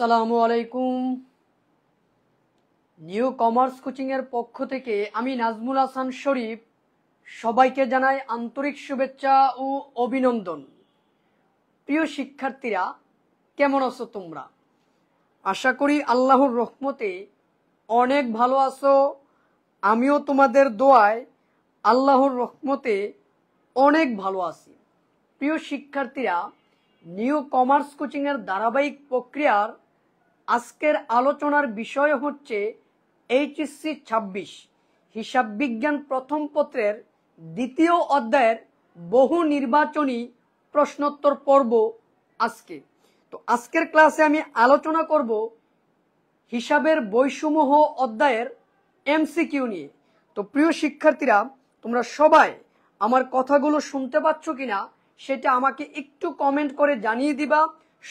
আসসালামু আলাইকুম new commerce কোচিংয়ের পক্ষ থেকে আমি নাজমুল হাসান শরীফ সবাইকে জানাই আন্তরিক শুভেচ্ছা ও অভিনন্দন প্রিয় শিক্ষার্থীরা কেমন আছো তোমরা আশা করি আল্লাহর রহমতে অনেক ভালো আছো আমিও তোমাদের দোয়ায় আল্লাহর রহমতে অনেক ভালো আছি প্রিয় শিক্ষার্থীরা নিউ কমার্স কোচিংয়ের ধারাবাহিক প্রক্রিয়ার আজকের আলোচনার বিষয় হচ্ছে এইচএসসি ছাব্বিশ হিসাব বিজ্ঞান প্রথম পত্রের দ্বিতীয় অধ্যায়ের বহু নির্বাচনী প্রশ্নোত্তর পর্ব আজকে তো আজকের ক্লাসে আমি আলোচনা করব হিসাবের বৈষম্য অধ্যায়ের এমসিকিউ নিয়ে তো প্রিয় শিক্ষার্থীরা তোমরা সবাই আমার কথাগুলো শুনতে পাচ্ছ কিনা সেটা আমাকে একটু কমেন্ট করে জানিয়ে দিবা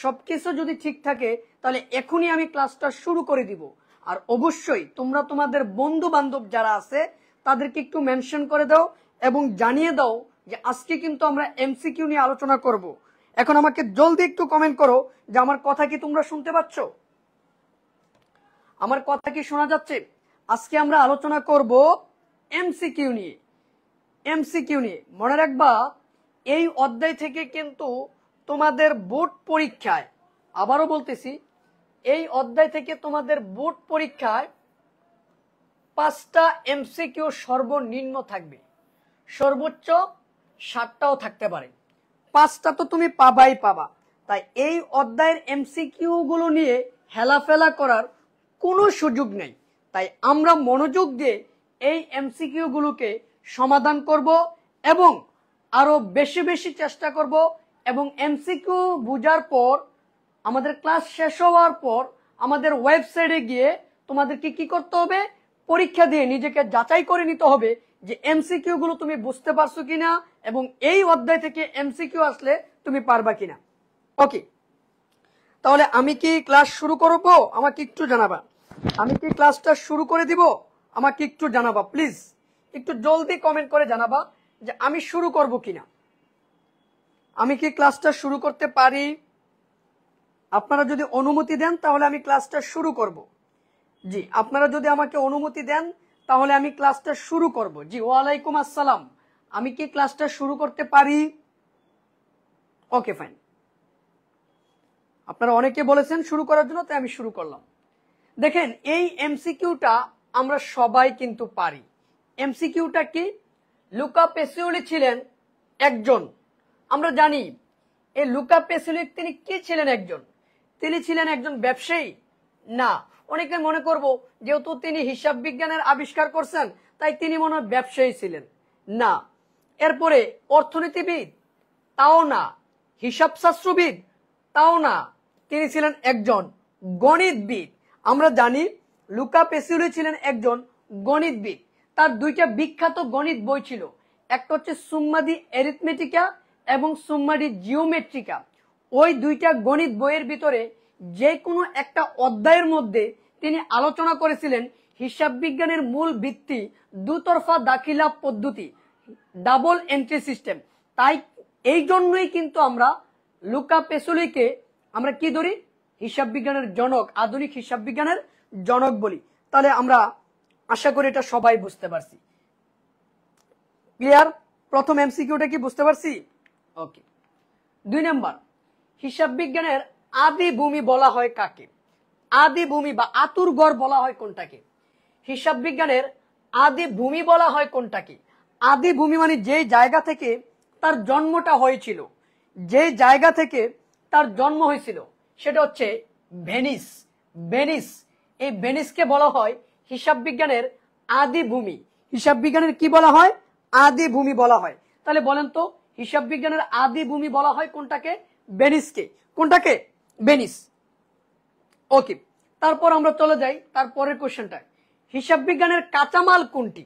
সবকিছু যদি ঠিক থাকে তাহলে এখনই আমি ক্লাসটা শুরু করে দিব আর অবশ্যই তোমরা তোমাদের বন্ধু বান্ধব যারা আছে তাদেরকে একটু মেনশন করে দাও এবং জানিয়ে দাও যে আজকে কিন্তু আমরা এমসিকিউ নিয়ে আলোচনা করব এখন আমাকে জলদি একটু কমেন্ট করো যে আমার কথা কি তোমরা শুনতে পাচ্ছ আমার কথা কি শোনা যাচ্ছে আজকে আমরা আলোচনা করব এমসিকিউ নিয়ে এমসিকিউ নিয়ে মনে রাখবা এই অধ্যায় থেকে কিন্তু তোমাদের বোর্ড পরীক্ষায় আবারও বলতেছি এই অধ্যায় থেকে তোমাদের বোর্ড পরীক্ষায় পাঁচটা এমসিকিউ সর্বনিম্ন থাকবে সর্বোচ্চ সাতটাও থাকতে পারে পাঁচটা তো তুমি পাবাই পাবা তাই এই অধ্যায়ের এমসিকিউগুলো গুলো নিয়ে হেলাফেলা করার কোনো সুযোগ নেই তাই আমরা মনোযোগ দিয়ে এই এমসিকিউগুলোকে গুলোকে সমাধান করব এবং আরো বেশি বেশি চেষ্টা করব এবং এমসিকিউ বুঝার পর আমাদের ক্লাস শেষ হওয়ার পর আমাদের ওয়েবসাইটে গিয়ে তোমাদেরকে কি করতে হবে পরীক্ষা দিয়ে নিজেকে যাচাই করে নিতে হবে যে এমসিকিউ গুলো তুমি বুঝতে পারছো কিনা এবং এই অধ্যায় থেকে এমসিকিউ আসলে তুমি পারবা কিনা ওকে তাহলে আমি কি ক্লাস শুরু করবো আমাকে একটু জানাবা আমি কি ক্লাসটা শুরু করে দিব আমাকে একটু জানাবা প্লিজ একটু জলদি কমেন্ট করে জানাবা যে আমি শুরু করব কিনা আমি কি ক্লাসটা শুরু করতে পারি আপনারা যদি অনুমতি দেন তাহলে আমি ক্লাসটা শুরু করব জি আপনারা যদি আমাকে অনুমতি দেন তাহলে আমি ক্লাসটা শুরু করব জি ওয়ালাইকুম আসসালাম আমি কি ক্লাসটা শুরু করতে পারি ওকে ফাইন আপনারা অনেকে বলেছেন শুরু করার জন্য তাই আমি শুরু করলাম দেখেন এই এমসিকিউটা আমরা সবাই কিন্তু পারি এমসিকিউটা কি লুকা পেসিওলি ছিলেন একজন আমরা জানি এই লুকা পেসুলিক তিনি কি ছিলেন একজন তিনি ছিলেন একজন ব্যবসায়ী না অনেকে মনে করব যেহেতু তিনি হিসাব বিজ্ঞানের আবিষ্কার করছেন তাই তিনি মনে ব্যবসায়ী ছিলেন না এরপরে অর্থনীতিবিদ তাও না হিসাবশাস্ত্রবিদ তাও না তিনি ছিলেন একজন গণিতবিদ আমরা জানি লুকা পেসিউলি ছিলেন একজন গণিতবিদ তার দুইটা বিখ্যাত গণিত বই ছিল একটা হচ্ছে সুম্মাদি এরিথমেটিকা এবং সুম্মারি জিওমেট্রিকা ওই দুইটা গণিত বইয়ের ভিতরে যে কোনো একটা অধ্যায়ের মধ্যে তিনি আলোচনা করেছিলেন হিসাব বিজ্ঞানের মূল ভিত্তি দুতরফা দাখিলা পদ্ধতি ডাবল এন্ট্রি সিস্টেম তাই এই জন্যই কিন্তু আমরা লুকা পেসুলিকে আমরা কি ধরি হিসাব বিজ্ঞানের জনক আধুনিক হিসাব বিজ্ঞানের জনক বলি তাহলে আমরা আশা করি এটা সবাই বুঝতে পারছি ক্লিয়ার প্রথম এমসিকিউটা কি বুঝতে পারছি ওকে দুই নম্বর হিসাব বিজ্ঞানের আদি ভূমি বলা হয় কাকে আদি ভূমি বা আতুর গড় বলা হয় কোনটাকে হিসাব বিজ্ঞানের আদি ভূমি বলা হয় কোনটাকে আদি ভূমি মানে যে জায়গা থেকে তার জন্মটা হয়েছিল যে জায়গা থেকে তার জন্ম হয়েছিল সেটা হচ্ছে ভেনিস ভেনিস এই ভেনিসকে বলা হয় হিসাব বিজ্ঞানের আদি ভূমি হিসাব বিজ্ঞানের কি বলা হয় আদি ভূমি বলা হয় তাহলে বলেন তো হিসাব বিজ্ঞানের আদি ভূমি বলা হয় কোনটাকে বেনিসকে কোনটাকে বেনিস ওকে তারপর আমরা চলে যাই তারপরের কোশ্চেনটা হিসাব বিজ্ঞানের কাঁচামাল কোনটি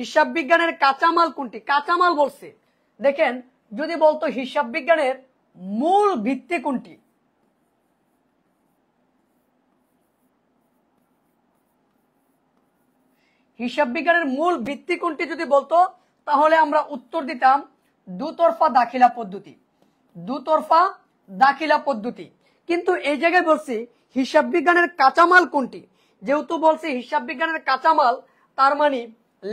হিসাব বিজ্ঞানের কাঁচামাল কোনটি কাঁচামাল বলছে দেখেন যদি বলতো হিসাব বিজ্ঞানের মূল ভিত্তি কোনটি হিসাব বিজ্ঞানের মূল ভিত্তি কোনটি যদি বলতো তাহলে আমরা উত্তর দিতাম দুতরফা দাখিলা পদ্ধতি দুতরফা দাখিলা পদ্ধতি কিন্তু এই জায়গায় বলছি হিসাব বিজ্ঞানের কাঁচামাল কোনটি যেহেতু বলছি হিসাব বিজ্ঞানের কাঁচামাল তার মানে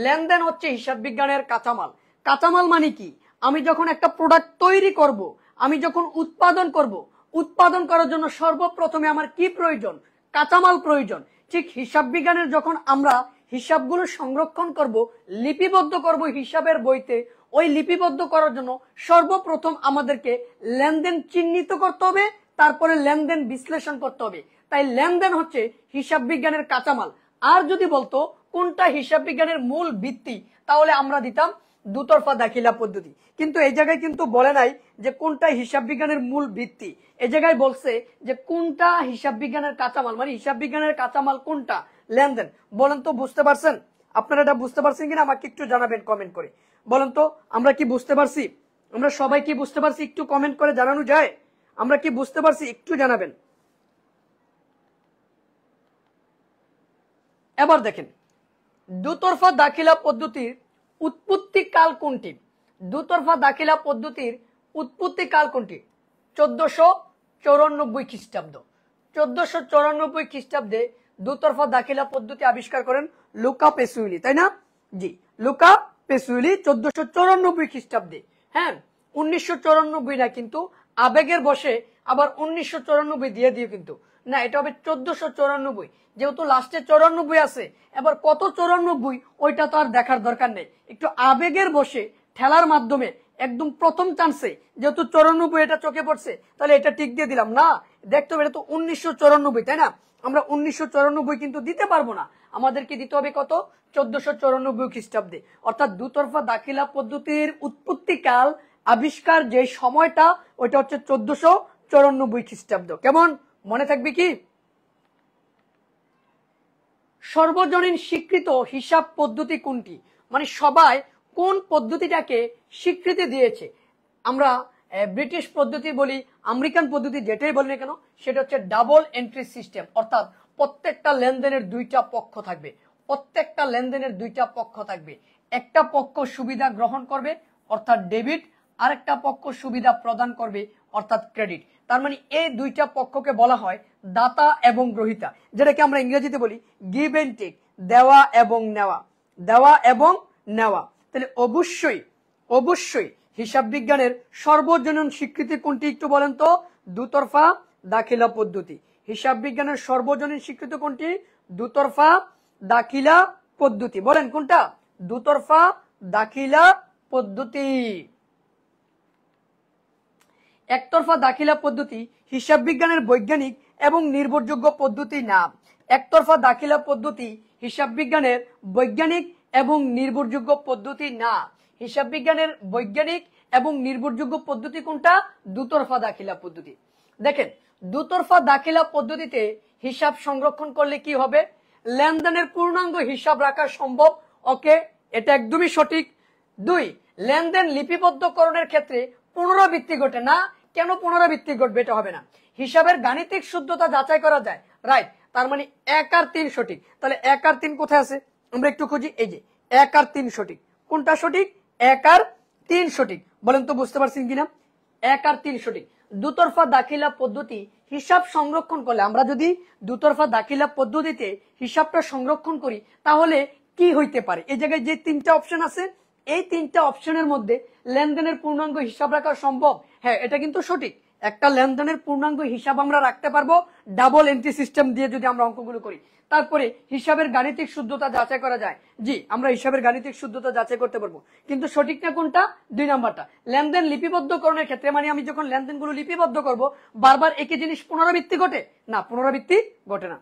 লেনদেন হচ্ছে হিসাব বিজ্ঞানের কাঁচামাল কাঁচামাল মানে কি আমি যখন একটা প্রোডাক্ট তৈরি করব আমি যখন উৎপাদন করব উৎপাদন করার জন্য সর্বপ্রথমে আমার কি প্রয়োজন কাঁচামাল প্রয়োজন ঠিক হিসাব বিজ্ঞানের যখন আমরা হিসাবগুলো সংরক্ষণ করব লিপিবদ্ধ করব হিসাবের বইতে ওই লিপিবদ্ধ করার জন্য সর্বপ্রথম আমাদেরকে লেনদেন চিহ্নিত করতে হবে তারপরে লেনদেন বিশ্লেষণ করতে হবে তাই লেনদেন হচ্ছে হিসাব বিজ্ঞানের কাঁচামাল আর যদি বলতো কোনটা হিসাব বিজ্ঞানের মূল ভিত্তি তাহলে আমরা দিতাম দুতরফা দাখিলা পদ্ধতি কিন্তু এই জায়গায় কিন্তু বলে নাই যে কোনটা হিসাব বিজ্ঞানের মূল ভিত্তি এ জায়গায় বলছে যে কোনটা হিসাব বিজ্ঞানের কাঁচামাল মানে হিসাব বিজ্ঞানের কাঁচামাল কোনটা লেনদেন বলেন তো বুঝতে পারছেন আপনারা এটা বুঝতে পারছেন কিনা আমাকে একটু জানাবেন কমেন্ট করে বলেন তো আমরা কি বুঝতে পারছি আমরা সবাই কি বুঝতে পারছি একটু কমেন্ট করে জানানো যায় আমরা কি বুঝতে পারছি একটু জানাবেন এবার দেখেন দুতরফা দাখিলা পদ্ধতির উৎপত্তি কাল কোনটি দুতরফা দাখিলা পদ্ধতির উৎপত্তি কাল কোনটি চোদ্দশো চৌরানব্বই খ্রিস্টাব্দ চোদ্দশো চৌরানব্বই খ্রিস্টাব্দে দুতরফা দাখিলা পদ্ধতি আবিষ্কার করেন লুকা পেসুইলি তাই না জি লুকা পেসুলি চোদ্দশো চৌরানব্বই খ্রিস্টাব্দে হ্যাঁ উনিশশো চৌরানব্বই না কিন্তু আবেগের বসে আবার উনিশশো চৌরানব্বই দিয়ে দিও কিন্তু না এটা হবে চোদ্দশো চৌরানব্বই যেহেতু লাস্টে চৌরানব্বই আছে এবার কত চৌরানব্বই ওইটা তো আর দেখার দরকার নেই একটু আবেগের বসে ঠেলার মাধ্যমে একদম প্রথম চান্সে যেহেতু চৌরানব্বই এটা চোখে পড়ছে তাহলে এটা টিক দিয়ে দিলাম না দেখতে হবে এটা তো উনিশশো চৌরানব্বই তাই না আমরা উনিশশো চৌরানব্বই কিন্তু দিতে পারবো না আমাদেরকে দিতে হবে কত চোদ্দশো চৌরানব্বই খ্রিস্টাব্দে অর্থাৎ দুতরফা দাখিলা পদ্ধতির উৎপত্তিকাল আবিষ্কার যে সময়টা ওইটা হচ্ছে চোদ্দশো চৌরানব্বই খ্রিস্টাব্দ কেমন মনে থাকবে কি সর্বজনীন স্বীকৃত হিসাব পদ্ধতি কোনটি মানে সবাই কোন পদ্ধতিটাকে স্বীকৃতি দিয়েছে আমরা ব্রিটিশ পদ্ধতি বলি আমেরিকান পদ্ধতি যেটাই বলি না কেন সেটা হচ্ছে ডাবল এন্ট্রি সিস্টেম অর্থাৎ প্রত্যেকটা লেনদেনের দুইটা পক্ষ থাকবে প্রত্যেকটা লেনদেনের দুইটা পক্ষ থাকবে একটা পক্ষ সুবিধা গ্রহণ করবে অর্থাৎ ডেবিট আরেকটা পক্ষ সুবিধা প্রদান করবে অর্থাৎ ক্রেডিট তার মানে এই দুইটা পক্ষকে বলা হয় দাতা এবং গ্রহিতা যেটাকে আমরা ইংরেজিতে বলি গিভ এন্ড টেক দেওয়া এবং নেওয়া দেওয়া এবং নেওয়া তাহলে অবশ্যই অবশ্যই হিসাব বিজ্ঞানের সর্বজনীন স্বীকৃতি কোনটি একটু বলেন তো দুতরফা দাখিলা পদ্ধতি হিসাব বিজ্ঞানের সর্বজনীন স্বীকৃত কোনটি দুতরফা দাখিলা পদ্ধতি বলেন কোনটা দুতরফা দাখিলা পদ্ধতি একতরফা দাখিলা পদ্ধতি হিসাব বিজ্ঞানের বৈজ্ঞানিক এবং নির্ভরযোগ্য পদ্ধতি না একতরফা দাখিলা পদ্ধতি হিসাব বিজ্ঞানের বৈজ্ঞানিক এবং নির্ভরযোগ্য পদ্ধতি না হিসাব বিজ্ঞানের বৈজ্ঞানিক এবং নির্ভরযোগ্য পদ্ধতি কোনটা দুতরফা দাখিলা পদ্ধতি দেখেন দুতরফা দাখিলা পদ্ধতিতে হিসাব সংরক্ষণ করলে কি হবে লেনদেনের পূর্ণাঙ্গ হিসাব রাখা সম্ভব ওকে এটা একদমই সঠিক দুই লেনদেন লিপিবদ্ধকরণের ক্ষেত্রে পুনরাবৃত্তি ঘটে না কেন পুনরাবৃত্তি ঘটবে এটা হবে না হিসাবের গাণিতিক শুদ্ধতা যাচাই করা যায় রাইট তার মানে এক আর তিন সঠিক তাহলে এক আর তিন কোথায় আছে আমরা একটু খুঁজি এই যে এক আর তিন সঠিক কোনটা সঠিক এক আর তিন সঠিক বলেন তো বুঝতে পারছেন কিনা এক আর তিন সঠিক দুতরফা দাখিলা পদ্ধতি হিসাব সংরক্ষণ করলে আমরা যদি দুতরফা দাখিলা পদ্ধতিতে হিসাবটা সংরক্ষণ করি তাহলে কি হইতে পারে এই জায়গায় যে তিনটা অপশন আছে এই তিনটা অপশনের মধ্যে লেনদেনের পূর্ণাঙ্গ হিসাব রাখা সম্ভব হ্যাঁ এটা কিন্তু সঠিক একটা লেনদেনের পূর্ণাঙ্গ হিসাব আমরা রাখতে পারবো ডাবল এন্ট্রি সিস্টেম দিয়ে যদি আমরা অঙ্কগুলো করি তারপরে হিসাবের গাণিতিক শুদ্ধতা যাচাই করা যায় জি আমরা হিসাবের গাণিতিক শুদ্ধতা যাচাই করতে পারবো কিন্তু সঠিক না কোনটা দুই নাম্বারটা লেনদেন লিপিবদ্ধকরণের ক্ষেত্রে মানে আমি যখন লেনদেনগুলো লিপিবদ্ধ করব বারবার একই জিনিস পুনরাবৃত্তি ঘটে না পুনরাবৃত্তি ঘটে না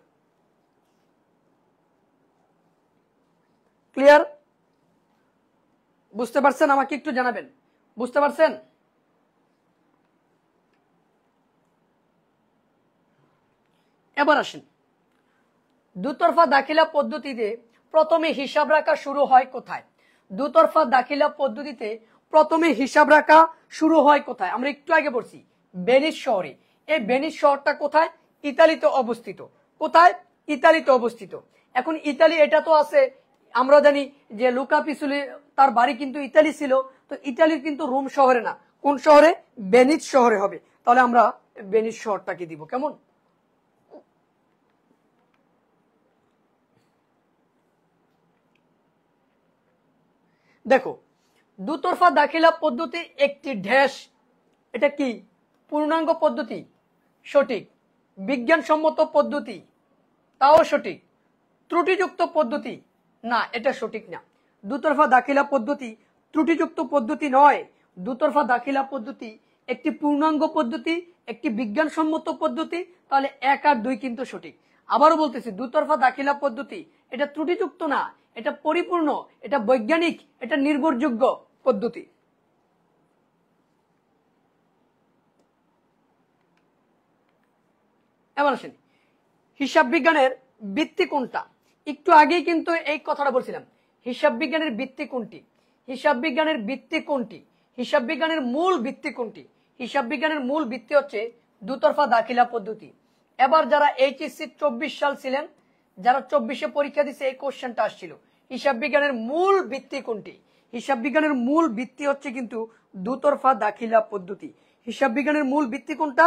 ক্লিয়ার বুঝতে পারছেন আমাকে একটু জানাবেন বুঝতে পারছেন এবার আসেন দুতরফা দাখিলা পদ্ধতিতে প্রথমে হিসাব রাখা শুরু হয় কোথায় দুতরফা দাখিলা পদ্ধতিতে প্রথমে হিসাব রাখা শুরু হয় কোথায় আমরা একটু আগে বলছি বেনিস শহরে এই বেনিস শহরটা কোথায় ইতালিতে অবস্থিত কোথায় ইতালিতে অবস্থিত এখন ইতালি এটা তো আছে আমরা জানি যে লুকা পিসুলি তার বাড়ি কিন্তু ইতালি ছিল তো ইতালির কিন্তু রোম শহরে না কোন শহরে বেনিস শহরে হবে তাহলে আমরা বেনিস শহরটাকে দিব কেমন দেখো দুতরফা দাখিলা পদ্ধতি একটি ঢেস এটা কি পূর্ণাঙ্গ পদ্ধতি সঠিক বিজ্ঞানসম্মত পদ্ধতি তাও সঠিক ত্রুটিযুক্ত পদ্ধতি না এটা সঠিক না দুতরফা দাখিলা পদ্ধতি ত্রুটিযুক্ত পদ্ধতি নয় দুতরফা দাখিলা পদ্ধতি একটি পূর্ণাঙ্গ পদ্ধতি একটি বিজ্ঞানসম্মত পদ্ধতি তাহলে এক আর দুই কিন্তু সঠিক আবারও বলতেছি দুতরফা দাখিলা পদ্ধতি এটা ত্রুটিযুক্ত না এটা পরিপূর্ণ এটা বৈজ্ঞানিক এটা নির্ভরযোগ্য পদ্ধতি এবার আসেন হিসাব বিজ্ঞানের ভিত্তি কোনটা একটু আগেই কিন্তু এই কথাটা বলছিলাম হিসাব বিজ্ঞানের ভিত্তি কোনটি হিসাব বিজ্ঞানের ভিত্তি কোনটি হিসাব বিজ্ঞানের মূল ভিত্তি কোনটি হিসাব বিজ্ঞানের মূল ভিত্তি হচ্ছে দুতরফা দাখিলা পদ্ধতি এবার যারা এইচএসসি চব্বিশ সাল ছিলেন যারা চব্বিশে পরীক্ষা দিচ্ছে এই কোশ্চেনটা আসছিল হিসাব বিজ্ঞানের মূল ভিত্তি কোনটি হিসাব বিজ্ঞানের মূল ভিত্তি হচ্ছে কিন্তু দুতরফা দাখিলা পদ্ধতি হিসাব বিজ্ঞানের মূল ভিত্তি কোনটা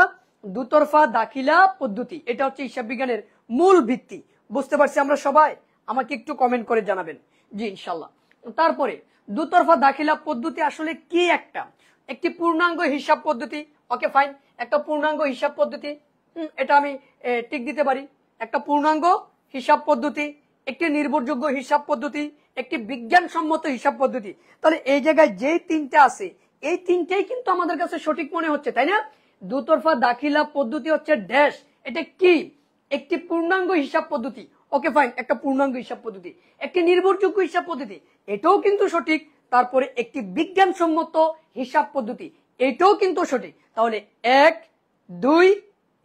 দুতরফা দাখিলা পদ্ধতি এটা হচ্ছে হিসাব বিজ্ঞানের মূল ভিত্তি বুঝতে পারছি আমরা সবাই আমাকে একটু কমেন্ট করে জানাবেন জি ইনশাল্লাহ তারপরে দুতরফা দাখিলা পদ্ধতি আসলে কি একটা একটি পূর্ণাঙ্গ হিসাব পদ্ধতি ওকে ফাইন একটা পূর্ণাঙ্গ হিসাব পদ্ধতি এটা আমি টিক দিতে পারি একটা পূর্ণাঙ্গ হিসাব পদ্ধতি একটি নির্ভরযোগ্য হিসাব পদ্ধতি একটি বিজ্ঞানসম্মত হিসাব পদ্ধতি তাহলে এই জায়গায় যে তিনটা আছে এই তিনটাই কিন্তু আমাদের কাছে সঠিক মনে হচ্ছে তাই না দুতরফা দাখিলা পদ্ধতি হচ্ছে ড্যাশ এটা কি একটি পূর্ণাঙ্গ হিসাব পদ্ধতি ওকে ফাইন একটা পূর্ণাঙ্গ হিসাব পদ্ধতি একটি নির্ভরযোগ্য হিসাব পদ্ধতি এটাও কিন্তু সঠিক তারপরে একটি বিজ্ঞানসম্মত হিসাব পদ্ধতি এটাও কিন্তু সঠিক তাহলে এক দুই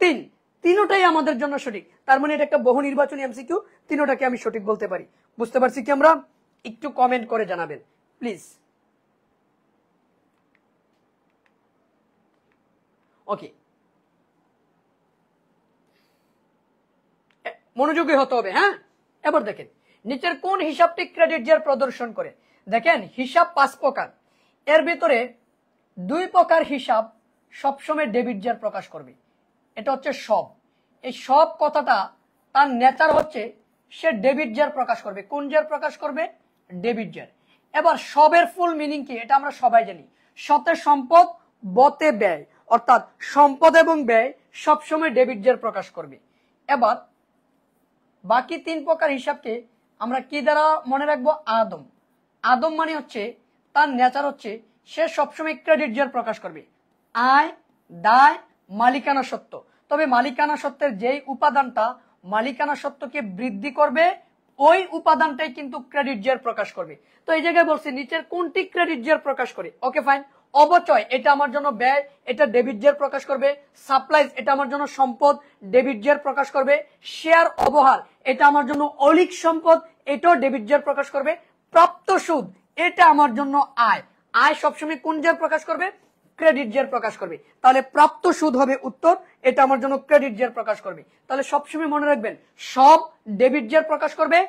তিন তিনটাই আমাদের জন্য সঠিক তার মানে এটা একটা বহু নির্বাচনী এমসিকিউ তিনটাকে আমি সঠিক বলতে পারি বুঝতে পারছি কি আমরা একটু কমেন্ট করে জানাবেন প্লিজ ওকে মনোযোগী হতে হবে হ্যাঁ এবার দেখেন নিচের কোন হিসাবটি ক্রেডিট যার প্রদর্শন করে দেখেন হিসাব পাঁচ প্রকার এর ভিতরে দুই প্রকার হিসাব সবসময় ডেবিট যার প্রকাশ করবে এটা হচ্ছে সব এই সব কথাটা তার নেচার হচ্ছে সে ডেবিট জার প্রকাশ করবে কোন জার প্রকাশ করবে ডেবিট জার এবার সবের ফুল মিনিং কি এটা আমরা সবাই জানি সতের সম্পদ বতে ব্যয় অর্থাৎ সম্পদ এবং ব্যয় সবসময় ডেবিট জার প্রকাশ করবে এবার বাকি তিন প্রকার হিসাবকে আমরা কি দ্বারা মনে রাখবো আদম আদম মানে হচ্ছে তার নেচার হচ্ছে সে সবসময় ক্রেডিট জার প্রকাশ করবে আয় দায় মালিকানা সত্য তবে মালিকানা সত্ত্বের যেই উপাদানটা মালিকানা সত্ত্বকে বৃদ্ধি করবে ওই উপাদানটাই কিন্তু ক্রেডিট জের প্রকাশ করবে তো এই জায়গায় বলছি নিচের কোনটি ক্রেডিট জের প্রকাশ করে ওকে ফাইন অবচয় এটা আমার জন্য ব্যয় এটা ডেবিট জের প্রকাশ করবে সাপ্লাইজ এটা আমার জন্য সম্পদ ডেবিট জের প্রকাশ করবে শেয়ার অবহার এটা আমার জন্য অলিক সম্পদ এটাও ডেবিট জের প্রকাশ করবে প্রাপ্ত সুদ এটা আমার জন্য আয় আয় সবসময় কোন জের প্রকাশ করবে ক্রেডিট জের প্রকাশ করবে তাহলে প্রাপ্ত সুদ হবে উত্তর এটা আমার জন্য ক্রেডিট জের প্রকাশ করবে তাহলে সবসময় মনে রাখবেন সব ডেবিট জেয়ার প্রকাশ করবে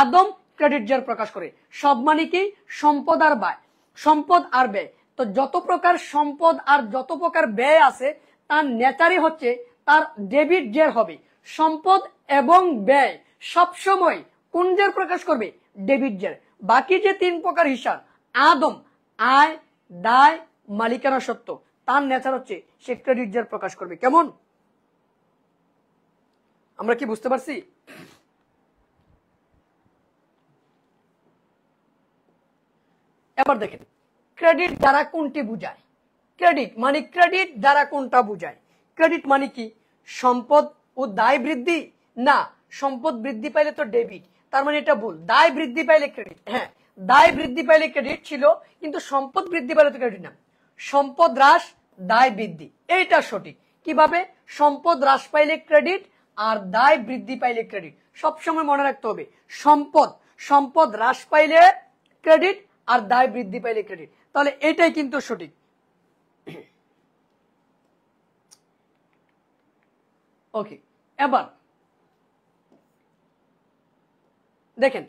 আদম ক্রেডিট জেয়ার প্রকাশ করে সব মানে কি সম্পদ আর ব্যয় সম্পদ আর ব্যয় তো যত প্রকার সম্পদ আর যত প্রকার ব্যয় আছে তার নেচারই হচ্ছে তার ডেবিট জের হবে সম্পদ এবং ব্যয় সবসময় কোন জের প্রকাশ করবে ডেবিট জের বাকি যে তিন প্রকার হিসাব আদম আয় দায় মালিকানা সত্য তার নেচার হচ্ছে সে ক্রেডিট যার প্রকাশ করবে কেমন আমরা কি বুঝতে পারছি এবার দেখেন ক্রেডিট দ্বারা কোনটি বুঝায় ক্রেডিট মানে ক্রেডিট দ্বারা কোনটা বুঝায় ক্রেডিট মানে কি সম্পদ ও দায় বৃদ্ধি না সম্পদ বৃদ্ধি পাইলে তো ডেবিট তার মানে এটা ভুল দায় বৃদ্ধি পাইলে ক্রেডিট হ্যাঁ দায় বৃদ্ধি পাইলে ক্রেডিট ছিল কিন্তু সম্পদ বৃদ্ধি পাইলে তো ক্রেডিট না সম্পদ হ্রাস দায় বৃদ্ধি এইটা সঠিক কিভাবে সম্পদ হ্রাস পাইলে ক্রেডিট আর দায় বৃদ্ধি পাইলে ক্রেডিট সবসময় মনে রাখতে হবে সম্পদ সম্পদ হ্রাস পাইলে ক্রেডিট আর দায় বৃদ্ধি পাইলে ক্রেডিট তাহলে এটাই কিন্তু সঠিক ওকে এবার দেখেন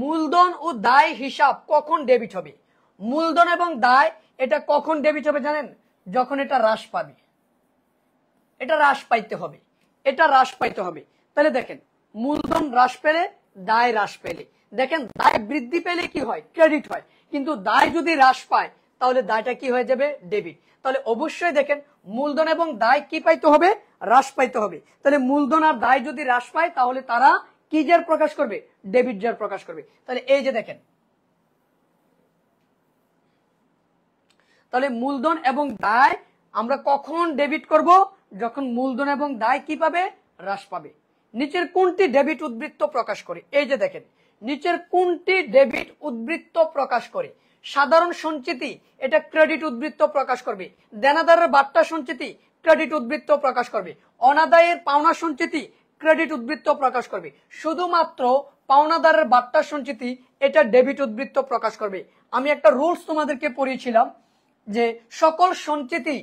মূলধন ও দায় হিসাব কখন ডেবিট হবে মূলধন এবং দায় এটা কখন ডেবিট হবে জানেন যখন এটা হ্রাস পাবে এটা হ্রাস পাইতে হবে এটা হ্রাস পাইতে হবে তাহলে দেখেন মূলধন হ্রাস পেলে দায় হ্রাস পেলে দেখেন দায় বৃদ্ধি পেলে কি হয় ক্রেডিট হয় কিন্তু দায় যদি হ্রাস পায় তাহলে দায়টা কি হয়ে যাবে ডেবিট তাহলে অবশ্যই দেখেন মূলধন এবং দায় কি পাইতে হবে হ্রাস পাইতে হবে তাহলে মূলধন আর দায় যদি হ্রাস পায় তাহলে তারা কি যার প্রকাশ করবে ডেবিট যার প্রকাশ করবে তাহলে এই যে দেখেন তাহলে মূলধন এবং দায় আমরা কখন ডেবিট করব যখন মূলধন এবং দায় কি পাবে হ্রাস পাবে নিচের কোনটি ডেবিট উদ্বৃত্ত প্রকাশ করে এই যে দেখেন নিচের কোনটি ডেবিট উদ্বৃত্ত প্রকাশ করে সাধারণ সঞ্চিতি এটা ক্রেডিট উদ্বৃত্ত প্রকাশ করবে দেনাদারের বার্তা সঞ্চিতি ক্রেডিট উদ্বৃত্ত প্রকাশ করবে অনাদায়ের পাওনা সঞ্চিতি ক্রেডিট উদ্বৃত্ত প্রকাশ করবে শুধুমাত্র পাওনাদারের বার্তা সঞ্চিতি এটা ডেবিট উদ্বৃত্ত প্রকাশ করবে আমি একটা রুলস তোমাদেরকে পড়িয়েছিলাম যে সকল সঞ্চিতি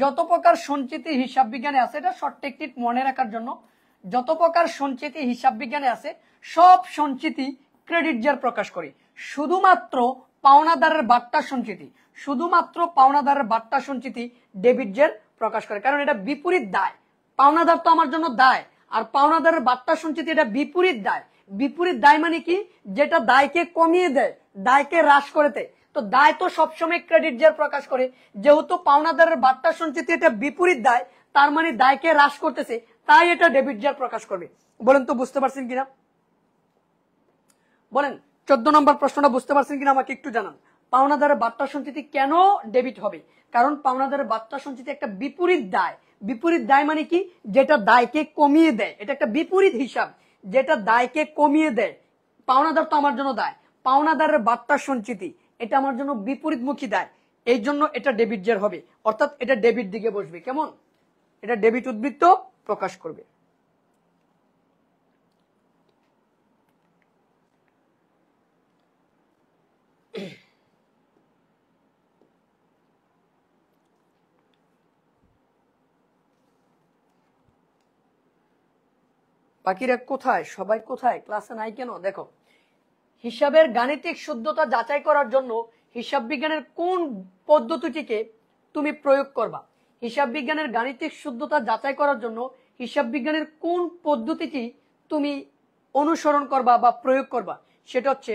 যত প্রকার সঞ্চিতি হিসাব বিজ্ঞানে আছে এটা শর্ট টেকনিক মনে রাখার জন্য যত প্রকার সঞ্চিতি হিসাব বিজ্ঞানে আছে সব সঞ্চিতি ক্রেডিট জার প্রকাশ করি শুধুমাত্র পাওনাদারের বার্তা সঞ্চিতি শুধুমাত্র পাওনাদারের বার্তা সঞ্চিতি ডেবিট জার প্রকাশ করে কারণ এটা বিপরীত দায় পাওনাদার তো আমার জন্য দায় আর পাওনাদারের বার্তা সঞ্চিতি এটা বিপরীত দায় বিপরীত দায় মানে কি যেটা দায়কে কমিয়ে দেয় দায়কে হ্রাস করে দেয় তো দায় তো সবসময় ক্রেডিট যার প্রকাশ করে যেহেতু পাওনাদারের বার্তা শুনছে এটা বিপরীত দায় তার মানে দায়কে হ্রাস করতেছে তাই এটা ডেবিট যার প্রকাশ করবে বলেন তো বুঝতে পারছেন কিনা বলেন চোদ্দ নম্বর প্রশ্নটা বুঝতে পারছেন কিনা আমাকে একটু জানান পাওনাদারের বার্তা সঞ্চিতি কেন ডেবিট হবে কারণ পাওনাদারের বার্তা সঞ্চিতি একটা বিপরীত দায় বিপরীত দায় মানে কি যেটা দায়কে কমিয়ে দেয় এটা একটা বিপরীত হিসাব যেটা দায়কে কমিয়ে দেয় পাওনাদার তো আমার জন্য দায় পাওনাদারের বার্তা সঞ্চিতি এটা আমার জন্য বিপরীতমুখী দায় এই জন্য এটা ডেবিট জের হবে অর্থাৎ এটা ডেবিট দিকে বসবে কেমন এটা ডেবিট উদ্বৃত্ত প্রকাশ করবে বাকিরা কোথায় সবাই কোথায় ক্লাসে নাই কেন দেখো হিসাবের গাণিতিক শুদ্ধতা যাচাই করার জন্য হিসাব বিজ্ঞানের কোন পদ্ধতিটিকে তুমি প্রয়োগ করবা হিসাব বিজ্ঞানের গাণিতিক শুদ্ধতা যাচাই করার জন্য হিসাব বিজ্ঞানের কোন পদ্ধতিটি তুমি অনুসরণ করবা বা প্রয়োগ করবা সেটা হচ্ছে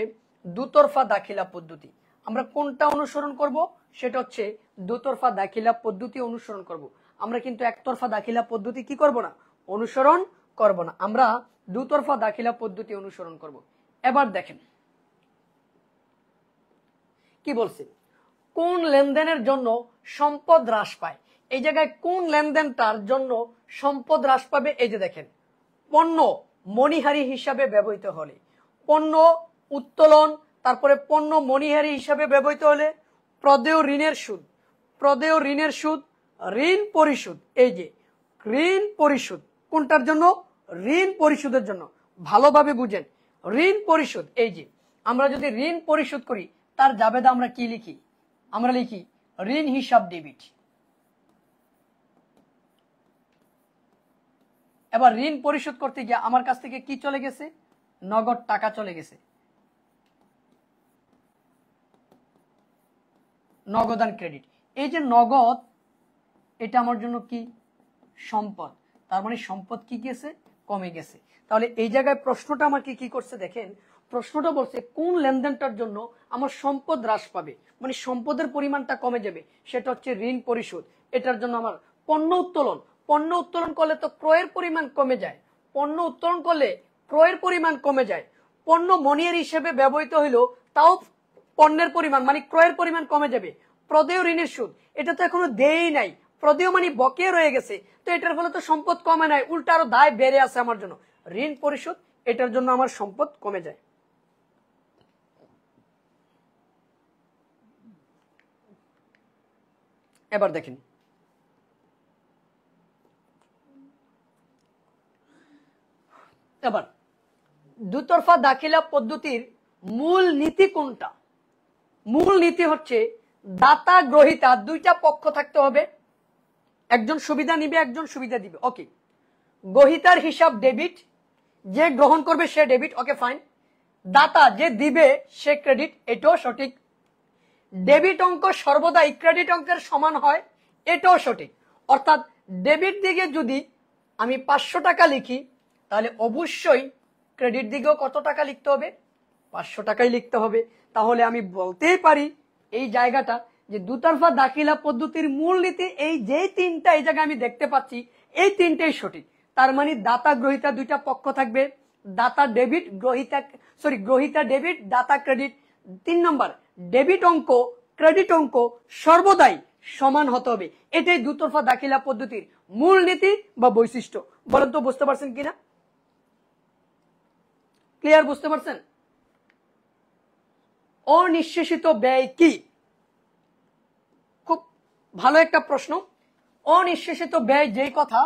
দুতরফা দাখিলা পদ্ধতি আমরা কোনটা অনুসরণ করব সেটা হচ্ছে দুতরফা দাখিলা পদ্ধতি অনুসরণ করব। আমরা কিন্তু একতরফা দাখিলা পদ্ধতি কি করব না অনুসরণ করব না আমরা দুতরফা দাখিলা পদ্ধতি অনুসরণ করব। এবার দেখেন কি বলছি কোন লেনদেনের জন্য সম্পদ হ্রাস পায় এই জায়গায় কোন লেনদেনটার জন্য সম্পদ হ্রাস পাবে এই যে দেখেন পণ্য মণিহারি হিসাবে ব্যবহৃত হলে পণ্য উত্তোলন তারপরে পণ্য মণিহারি হিসাবে ব্যবহৃত হলে প্রদেয় ঋণের সুদ প্রদেয় ঋণের সুদ ঋণ পরিশোধ এই যে ঋণ পরিশোধ কোনটার জন্য ঋণ পরিশোধের জন্য ভালোভাবে বুঝেন ঋণ পরিশোধ এই যে আমরা যদি ঋণ পরিশোধ করি তার জাবেদ আমরা কি লিখি আমরা লিখি ঋণ হিসাব ডেবিট এবার ঋণ পরিশোধ করতে গিয়ে আমার কাছ থেকে কি চলে গেছে নগদ টাকা চলে গেছে নগদ নগদান ক্রেডিট এই যে নগদ এটা আমার জন্য কি সম্পদ তার মানে সম্পদ কি গেছে কমে গেছে তাহলে এই জায়গায় প্রশ্নটা আমাকে কি করছে দেখেন প্রশ্নটা বলছে কোন লেনদেনটার জন্য আমার সম্পদ হ্রাস পাবে মানে সম্পদের পরিমাণটা কমে যাবে সেটা হচ্ছে ঋণ পরিশোধ এটার জন্য আমার পণ্য উত্তোলন পণ্য উত্তোলন করলে তো ক্রয়ের পরিমাণ কমে যায় পণ্য উত্তোলন করলে ক্রয়ের পরিমাণ কমে যায় পণ্য মনিয়ার হিসেবে ব্যবহৃত হইল তাও পণ্যের পরিমাণ মানে ক্রয়ের পরিমাণ কমে যাবে প্রদেয় ঋণের সুদ এটা তো এখনো দেয়ই নাই প্রদেয় মানে বকে রয়ে গেছে তো এটার ফলে তো সম্পদ কমে নাই উল্টা আরো দায় বেড়ে আছে আমার জন্য ঋণ পরিশোধ এটার জন্য আমার সম্পদ কমে যায় এবার দেখেন এবার দুতরফা দাখিলা পদ্ধতির মূল নীতি কোনটা মূল নীতি হচ্ছে দাতা গ্রহিতা দুইটা পক্ষ থাকতে হবে একজন সুবিধা নিবে একজন সুবিধা দিবে ওকে গ্রহিতার হিসাব ডেবিট যে গ্রহণ করবে সে ডেবিট ওকে ফাইন দাতা যে দিবে সে ক্রেডিট এটাও সঠিক ডেবিট অঙ্ক সর্বদাই ক্রেডিট অঙ্কের সমান হয় এটাও সঠিক অর্থাৎ ডেবিট দিকে যদি আমি পাঁচশো টাকা লিখি তাহলে অবশ্যই ক্রেডিট দিকেও কত টাকা লিখতে হবে পাঁচশো টাকাই লিখতে হবে তাহলে আমি বলতেই পারি এই জায়গাটা যে দুতরফা দাখিলা পদ্ধতির মূল নীতি এই যেই তিনটা এই জায়গায় আমি দেখতে পাচ্ছি এই তিনটাই সঠিক তার মানে দাতা গ্রহিতা দুইটা পক্ষ থাকবে দাতা ডেবিট গ্রহিতা সরি গ্রহিতা ডেবিট দাতা ক্রেডিট তিন নম্বর ডেবিট অঙ্ক ক্রেডিট অঙ্ক সর্বদাই সমান হতে হবে এটাই দুতরফা দাখিলা পদ্ধতির মূল নীতি বা বৈশিষ্ট্য বলেন তো বুঝতে পারছেন কিনা ক্লিয়ার বুঝতে পারছেন অনিঃশেষিত ব্যয় কি খুব ভালো একটা প্রশ্ন অনিঃশেষিত ব্যয় যে কথা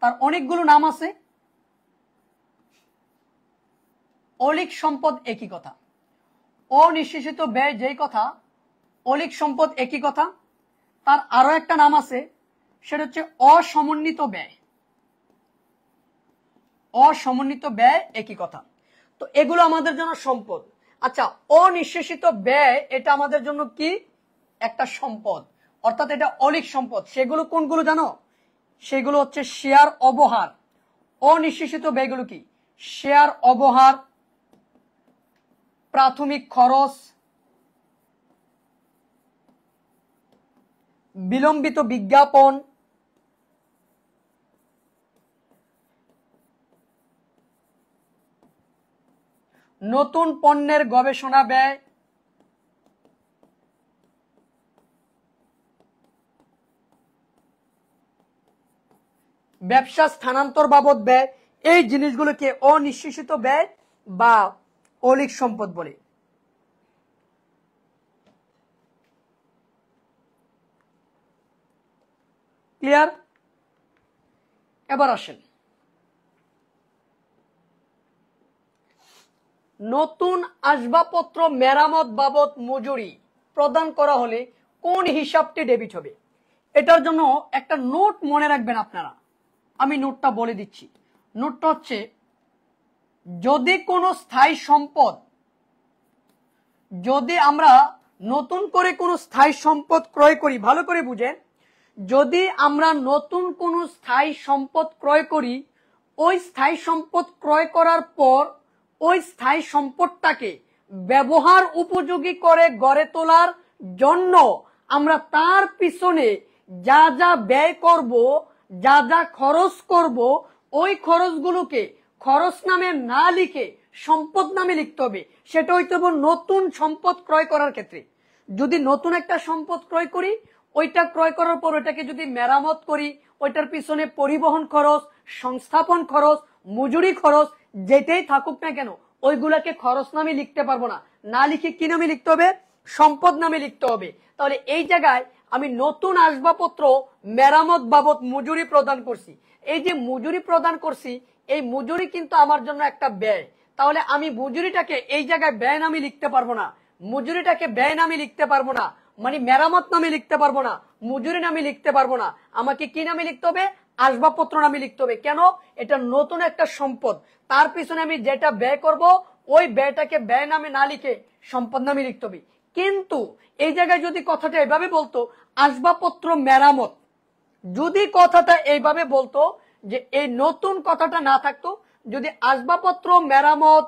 তার অনেকগুলো নাম আছে অলিক সম্পদ একই কথা অনিশ্চিত ব্যয় যেই কথা অলিক সম্পদ একই কথা তার আরো একটা নাম আছে সেটা হচ্ছে অসমন্বিত ব্যয় অসমন্বিত ব্যয় একই কথা তো এগুলো আমাদের জন্য সম্পদ আচ্ছা অনিশ্চিত ব্যয় এটা আমাদের জন্য কি একটা সম্পদ অর্থাৎ এটা অলিক সম্পদ সেগুলো কোনগুলো জানো সেগুলো হচ্ছে শেয়ার অবহার অনিশ্চিত ব্যয়গুলো কি শেয়ার অবহার প্রাথমিক খরচ বিলম্বিত বিজ্ঞাপন নতুন পণ্যের গবেষণা ব্যয় ব্যবসা স্থানান্তর বাবদ ব্যয় এই জিনিসগুলোকে অনিশ্চিত ব্যয় বা অলিক সম্পদ বলে ক্লিয়ার এবার আসেন নতুন আসবাবপত্র মেরামত বাবদ মজুরি প্রদান করা হলে কোন হিসাবটি ডেবিট হবে এটার জন্য একটা নোট মনে রাখবেন আপনারা আমি নোটটা বলে দিচ্ছি নোটটা হচ্ছে যদি কোনো স্থায়ী সম্পদ যদি আমরা নতুন করে কোনো স্থায়ী সম্পদ ক্রয় করি ভালো করে বুঝেন যদি আমরা নতুন কোনো স্থায়ী সম্পদ ক্রয় করি ওই স্থায়ী সম্পদ ক্রয় করার পর ওই স্থায়ী সম্পদটাকে ব্যবহার উপযোগী করে গড়ে তোলার জন্য আমরা তার পিছনে যা যা ব্যয় করব যা যা খরচ করব ওই খরচগুলোকে খরচ নামে না লিখে সম্পদ নামে লিখতে হবে সেটা হইতে হবে নতুন সম্পদ ক্রয় করার ক্ষেত্রে যদি নতুন একটা সম্পদ ক্রয় করি ওইটা ক্রয় করার পর ওইটাকে যদি মেরামত করি ওইটার পিছনে পরিবহন খরচ সংস্থাপন খরচ মজুরি খরচ যেটাই থাকুক না কেন ওইগুলাকে খরচ নামে লিখতে পারবো না না লিখে কি নামে লিখতে হবে সম্পদ নামে লিখতে হবে তাহলে এই জায়গায় আমি নতুন আসবাবপত্র মেরামত বাবদ মজুরি প্রদান করছি এই যে মজুরি প্রদান করছি এই মজুরি কিন্তু আমার জন্য একটা ব্যয় তাহলে আমি মজুরিটাকে এই জায়গায় ব্যয় নামে লিখতে পারবো না মজুরিটাকে ব্যয় নামে লিখতে পারবো না মানে মেরামত নামে লিখতে পারবো না মজুরি নামে লিখতে পারবো না আমাকে কি নামে লিখতে হবে আসবাবপত্র নামে লিখতে হবে কেন এটা নতুন একটা সম্পদ তার পিছনে আমি যেটা ব্যয় করব ওই ব্যয়টাকে ব্যয় নামে না লিখে সম্পদ নামে লিখতে হবে কিন্তু এই জায়গায় যদি কথাটা এভাবে বলতো আসবাবপত্র মেরামত যদি কথাটা এইভাবে বলতো যে এই নতুন কথাটা না থাকতো যদি আসবাবপত্র মেরামত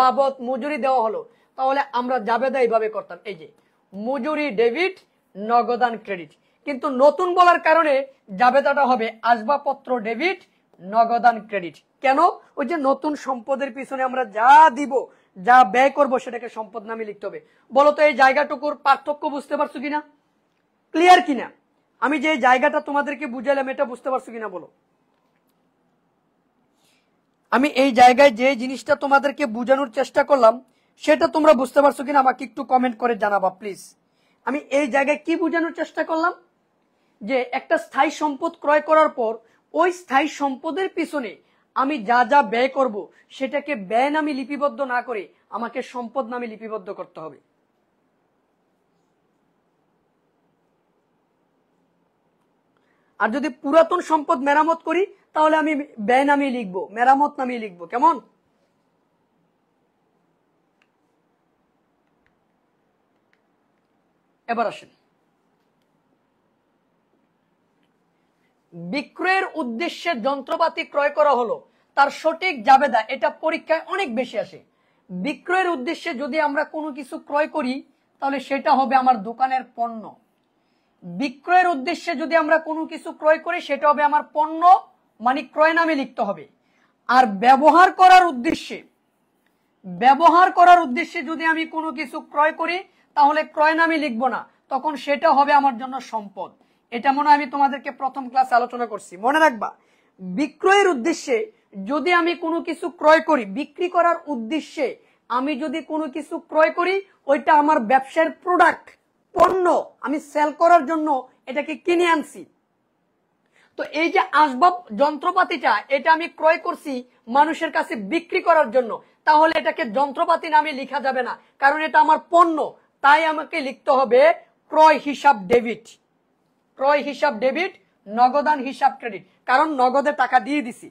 বাবদ মজুরি দেওয়া হলো তাহলে আমরা জাবেদা এইভাবে করতাম এই যে মজুরি ডেবিট নগদান ক্রেডিট কিন্তু নতুন বলার কারণে জাবেদাটা হবে আসবাবপত্র ডেবিট নগদান ক্রেডিট কেন ওই যে নতুন সম্পদের পিছনে আমরা যা দিব যা ব্যয় করব সেটাকে সম্পদ নামে লিখতে হবে বলতো এই জায়গাটুকুর পার্থক্য বুঝতে পারছো কিনা ক্লিয়ার কিনা আমি যে জায়গাটা তোমাদেরকে বুঝাইলাম এটা বুঝতে পারছো কিনা বলো আমি এই জায়গায় যে জিনিসটা তোমাদেরকে বোঝানোর চেষ্টা করলাম সেটা তোমরা বুঝতে পারছো কিনা আমাকে একটু কমেন্ট করে জানাবা প্লিজ আমি এই জায়গায় কি বোঝানোর চেষ্টা করলাম যে একটা স্থায়ী সম্পদ ক্রয় করার পর ওই স্থায়ী সম্পদের পিছনে আমি যা যা ব্যয় করব সেটাকে ব্যয় নামে লিপিবদ্ধ না করে আমাকে সম্পদ নামে লিপিবদ্ধ করতে হবে আর যদি পুরাতন সম্পদ মেরামত করি তাহলে আমি ব্যয় নামিয়ে লিখবো মেরামত নামিয়ে লিখবো কেমন এবার আসেন বিক্রয়ের উদ্দেশ্যে যন্ত্রপাতি ক্রয় করা হলো তার সঠিক জাবেদা এটা পরীক্ষায় অনেক বেশি আসে বিক্রয়ের উদ্দেশ্যে যদি আমরা কোনো কিছু ক্রয় করি তাহলে সেটা হবে আমার দোকানের পণ্য বিক্রয়ের উদ্দেশ্যে যদি আমরা কোনো কিছু ক্রয় করি সেটা হবে আমার পণ্য মানে ক্রয় নামে লিখতে হবে আর ব্যবহার করার উদ্দেশ্যে ব্যবহার করার উদ্দেশ্যে যদি আমি কোনো কিছু ক্রয় করি তাহলে ক্রয় নামে লিখব না তখন সেটা হবে আমার জন্য সম্পদ এটা মনে আমি তোমাদেরকে প্রথম ক্লাসে আলোচনা করছি মনে রাখবা বিক্রয়ের উদ্দেশ্যে যদি আমি কোনো কিছু ক্রয় করি বিক্রি করার উদ্দেশ্যে আমি যদি কোনো কিছু ক্রয় করি ওইটা আমার ব্যবসার প্রোডাক্ট পণ্য আমি সেল করার জন্য এটাকে কিনে আনছি তো এই যে আসবাব যন্ত্রপাতিটা এটা আমি ক্রয় করছি মানুষের কাছে বিক্রি করার জন্য তাহলে এটাকে যন্ত্রপাতি নামে লিখা যাবে না কারণ এটা আমার পণ্য তাই আমাকে লিখতে হবে ক্রয় হিসাব ডেবিট ক্রয় হিসাব ডেবিট নগদান হিসাব ক্রেডিট কারণ নগদে টাকা দিয়ে দিছি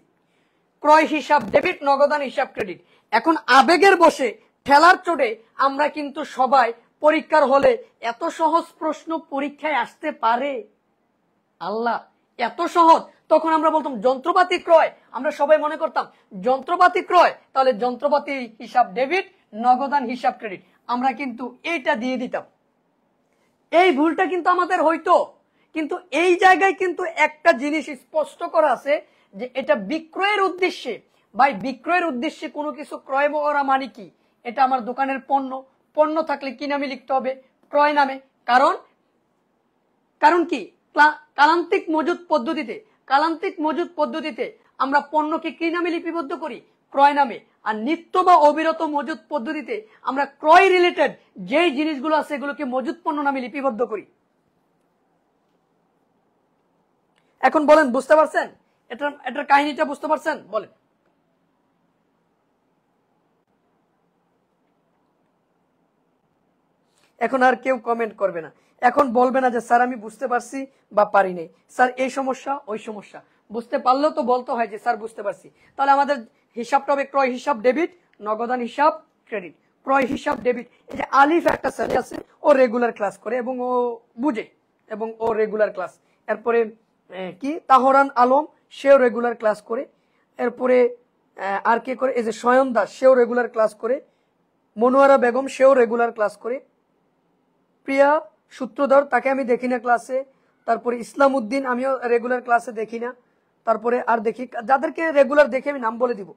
ক্রয় হিসাব ডেবিট নগদান হিসাব ক্রেডিট এখন আবেগের বসে ঠেলার চোটে আমরা কিন্তু সবাই পরীক্ষার হলে এত সহজ প্রশ্ন পরীক্ষায় আসতে পারে আল্লাহ এত সহজ তখন আমরা বলতাম যন্ত্রপাতি ক্রয় আমরা সবাই মনে করতাম যন্ত্রপাতি ক্রয় তাহলে যন্ত্রপাতি হিসাব ডেবিট নগদান হিসাব ক্রেডিট আমরা কিন্তু এইটা দিয়ে দিতাম এই ভুলটা কিন্তু আমাদের হইতো কিন্তু এই জায়গায় কিন্তু একটা জিনিস স্পষ্ট করা আছে যে এটা বিক্রয়ের উদ্দেশ্যে ভাই বিক্রয়ের উদ্দেশ্যে কোনো কিছু ক্রয় করা মানে কি এটা আমার দোকানের পণ্য পণ্য থাকলে কি নামে লিখতে হবে ক্রয় নামে কারণ কারণ কি কালান্তিক মজুদ পদ্ধতিতে কালান্তিক মজুদ পদ্ধতিতে আমরা পণ্যকে কি নামে লিপিবদ্ধ করি ক্রয় নামে আর নিত্য বা অবিরত মজুদ পদ্ধতিতে আমরা ক্রয় রিলেটেড জিনিসগুলো আছে এগুলোকে মজুদ পণ্য নামে লিপিবদ্ধ করি এখন বলেন বুঝতে পারছেন এটার এটার কাহিনীটা বুঝতে পারছেন বলেন এখন আর কেউ কমেন্ট করবে না এখন বলবে না যে স্যার আমি বুঝতে পারছি বা পারি নেই স্যার এই সমস্যা ওই সমস্যা বুঝতে পারলেও তো বলতে হয় যে স্যার বুঝতে পারছি তাহলে আমাদের হিসাবটা হবে ক্রয় হিসাব ডেবিট নগদান হিসাব ক্রেডিট ক্রয় হিসাব ডেবিট এই যে আলিফ একটা স্যার আছে ও রেগুলার ক্লাস করে এবং ও বুঝে এবং ও রেগুলার ক্লাস এরপরে কি তাহরান আলম সেও রেগুলার ক্লাস করে এরপরে আর কে করে এই যে স্বয়ন দাস সেও রেগুলার ক্লাস করে মনোয়ারা বেগম সেও রেগুলার ক্লাস করে প্রিয়া সূত্রধর তাকে আমি দেখি না ক্লাসে তারপরে ইসলাম উদ্দিন আমিও রেগুলার ক্লাসে দেখি না তারপরে আর দেখি যাদেরকে রেগুলার দেখে আমি নাম বলে দিবো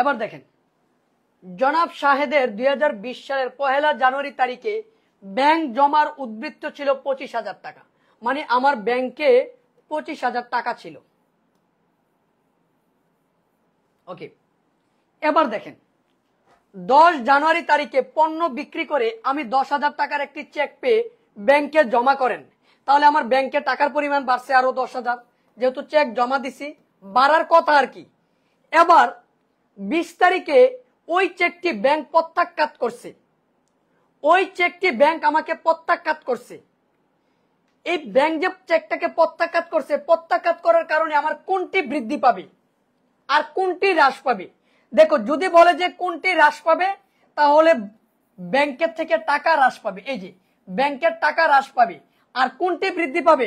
এবার দেখেন জনাব শাহেদের দুই সালের পহেলা জানুয়ারি তারিখে ব্যাংক জমার উদ্বৃত্ত ছিল পঁচিশ হাজার টাকা মানে আমার ব্যাংকে পঁচিশ হাজার টাকা ছিল ওকে এবার দেখেন দশ জানুয়ারি তারিখে পণ্য বিক্রি করে আমি দশ হাজার টাকার একটি চেক পেয়ে ব্যাংকে জমা করেন তাহলে আমার ব্যাংকে টাকার পরিমাণ বাড়ছে আরো দশ হাজার যেহেতু চেক জমা দিছি বাড়ার কথা আর কি এবার বিশ তারিখে ওই চেকটি ব্যাংক প্রত্যাখ্যাত করছে ওই চেকটি ব্যাংক আমাকে প্রত্যাখ্যাত করছে এই ব্যাংক যে চেকটাকে প্রত্যাখ্যাত করছে প্রত্যাখ্যাত করার কারণে আমার কোনটি বৃদ্ধি পাবে আর কোনটি হ্রাস পাবে দেখো যদি বলে যে কোনটি হ্রাস পাবে তাহলে ব্যাংকের থেকে টাকা হ্রাস পাবে এই যে ব্যাংকের টাকা হ্রাস পাবে আর কোনটি বৃদ্ধি পাবে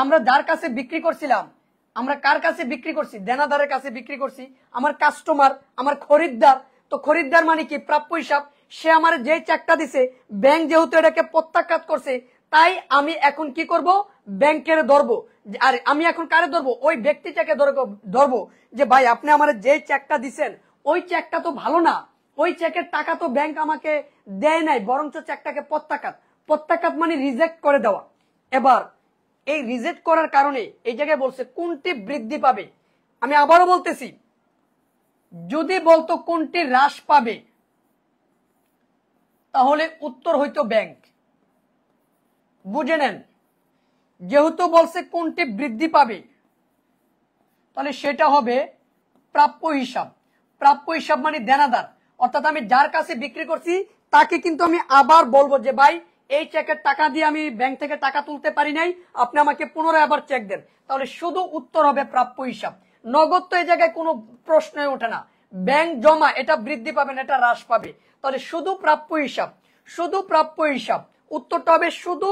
আমরা যার কাছে বিক্রি করছিলাম আমরা কার কাছে বিক্রি করছি দেনাদারের কাছে বিক্রি করছি আমার কাস্টমার আমার খরিদ্দার তো খরিদ্দার মানে কি প্রাপ্য হিসাব সে আমার যে চেকটা দিছে ব্যাংক যেহেতু এটাকে প্রত্যাখ্যাত করছে তাই আমি এখন কি করব ব্যাংকের ধরবো আর আমি এখন কারে ধরবো ওই ব্যক্তিটাকে ধরবো যে ভাই আপনি আমার যে চেকটা দিছেন ওই চেকটা তো ভালো না ওই চেকের টাকা তো ব্যাংক আমাকে দেয় নাই বরঞ্চ চেকটাকে প্রত্যাখ্যাত প্রত্যাখ্যাত মানে রিজেক্ট করে দেওয়া এবার এই রিজেক্ট করার কারণে এই জায়গায় বলছে কোনটি বৃদ্ধি পাবে আমি আবারও বলতেছি যদি বলতো কোনটি হ্রাস পাবে তাহলে উত্তর হইতো ব্যাংক বুঝে নেন যেহেতু বলছে কোনটি বৃদ্ধি পাবে তাহলে সেটা হবে প্রাপ্য হিসাব প্রাপ্য হিসাব মানে দেনাদার অর্থাৎ আমি যার কাছে বিক্রি করছি তাকে কিন্তু আমি আবার বলবো যে ভাই এই চেকের টাকা দিয়ে আমি ব্যাংক থেকে টাকা তুলতে পারি নাই আপনি আমাকে পুনরায় আবার চেক দেন তাহলে শুধু উত্তর হবে প্রাপ্য হিসাব নগদ তো এই জায়গায় কোনো প্রশ্নই ওঠে না ব্যাংক জমা এটা বৃদ্ধি পাবে না এটা হ্রাস পাবে তাহলে শুধু প্রাপ্য হিসাব শুধু প্রাপ্য হিসাব উত্তরটা হবে শুধু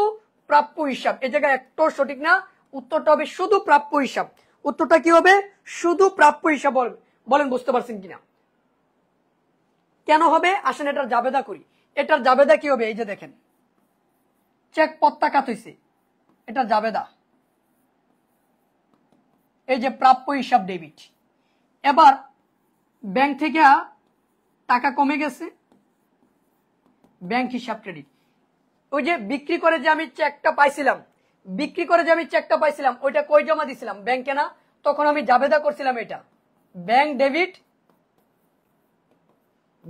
প্রাপ্য হিসাব এ জায়গায় একটু সঠিক না উত্তরটা হবে শুধু প্রাপ্য হিসাব উত্তরটা কি হবে শুধু প্রাপ্য হিসাব বলেন বুঝতে পারছেন কিনা কেন হবে আসেন এটার জাবেদা করি এটার জাবেদা কি হবে এই যে দেখেন চেক পত্তা কাতইছে এটা যাবে না এই যে প্রাপ্য হিসাব ডেবিট এবার ব্যাংক থেকে টাকা কমে গেছে ব্যাংক হিসাব ক্রেডিট ওই যে বিক্রি করে যে আমি চেকটা পাইছিলাম বিক্রি করে যে আমি চেকটা পাইছিলাম ওইটা কই জমা দিছিলাম ব্যাংকে না তখন আমি জাবেদা করছিলাম এটা ব্যাংক ডেবিট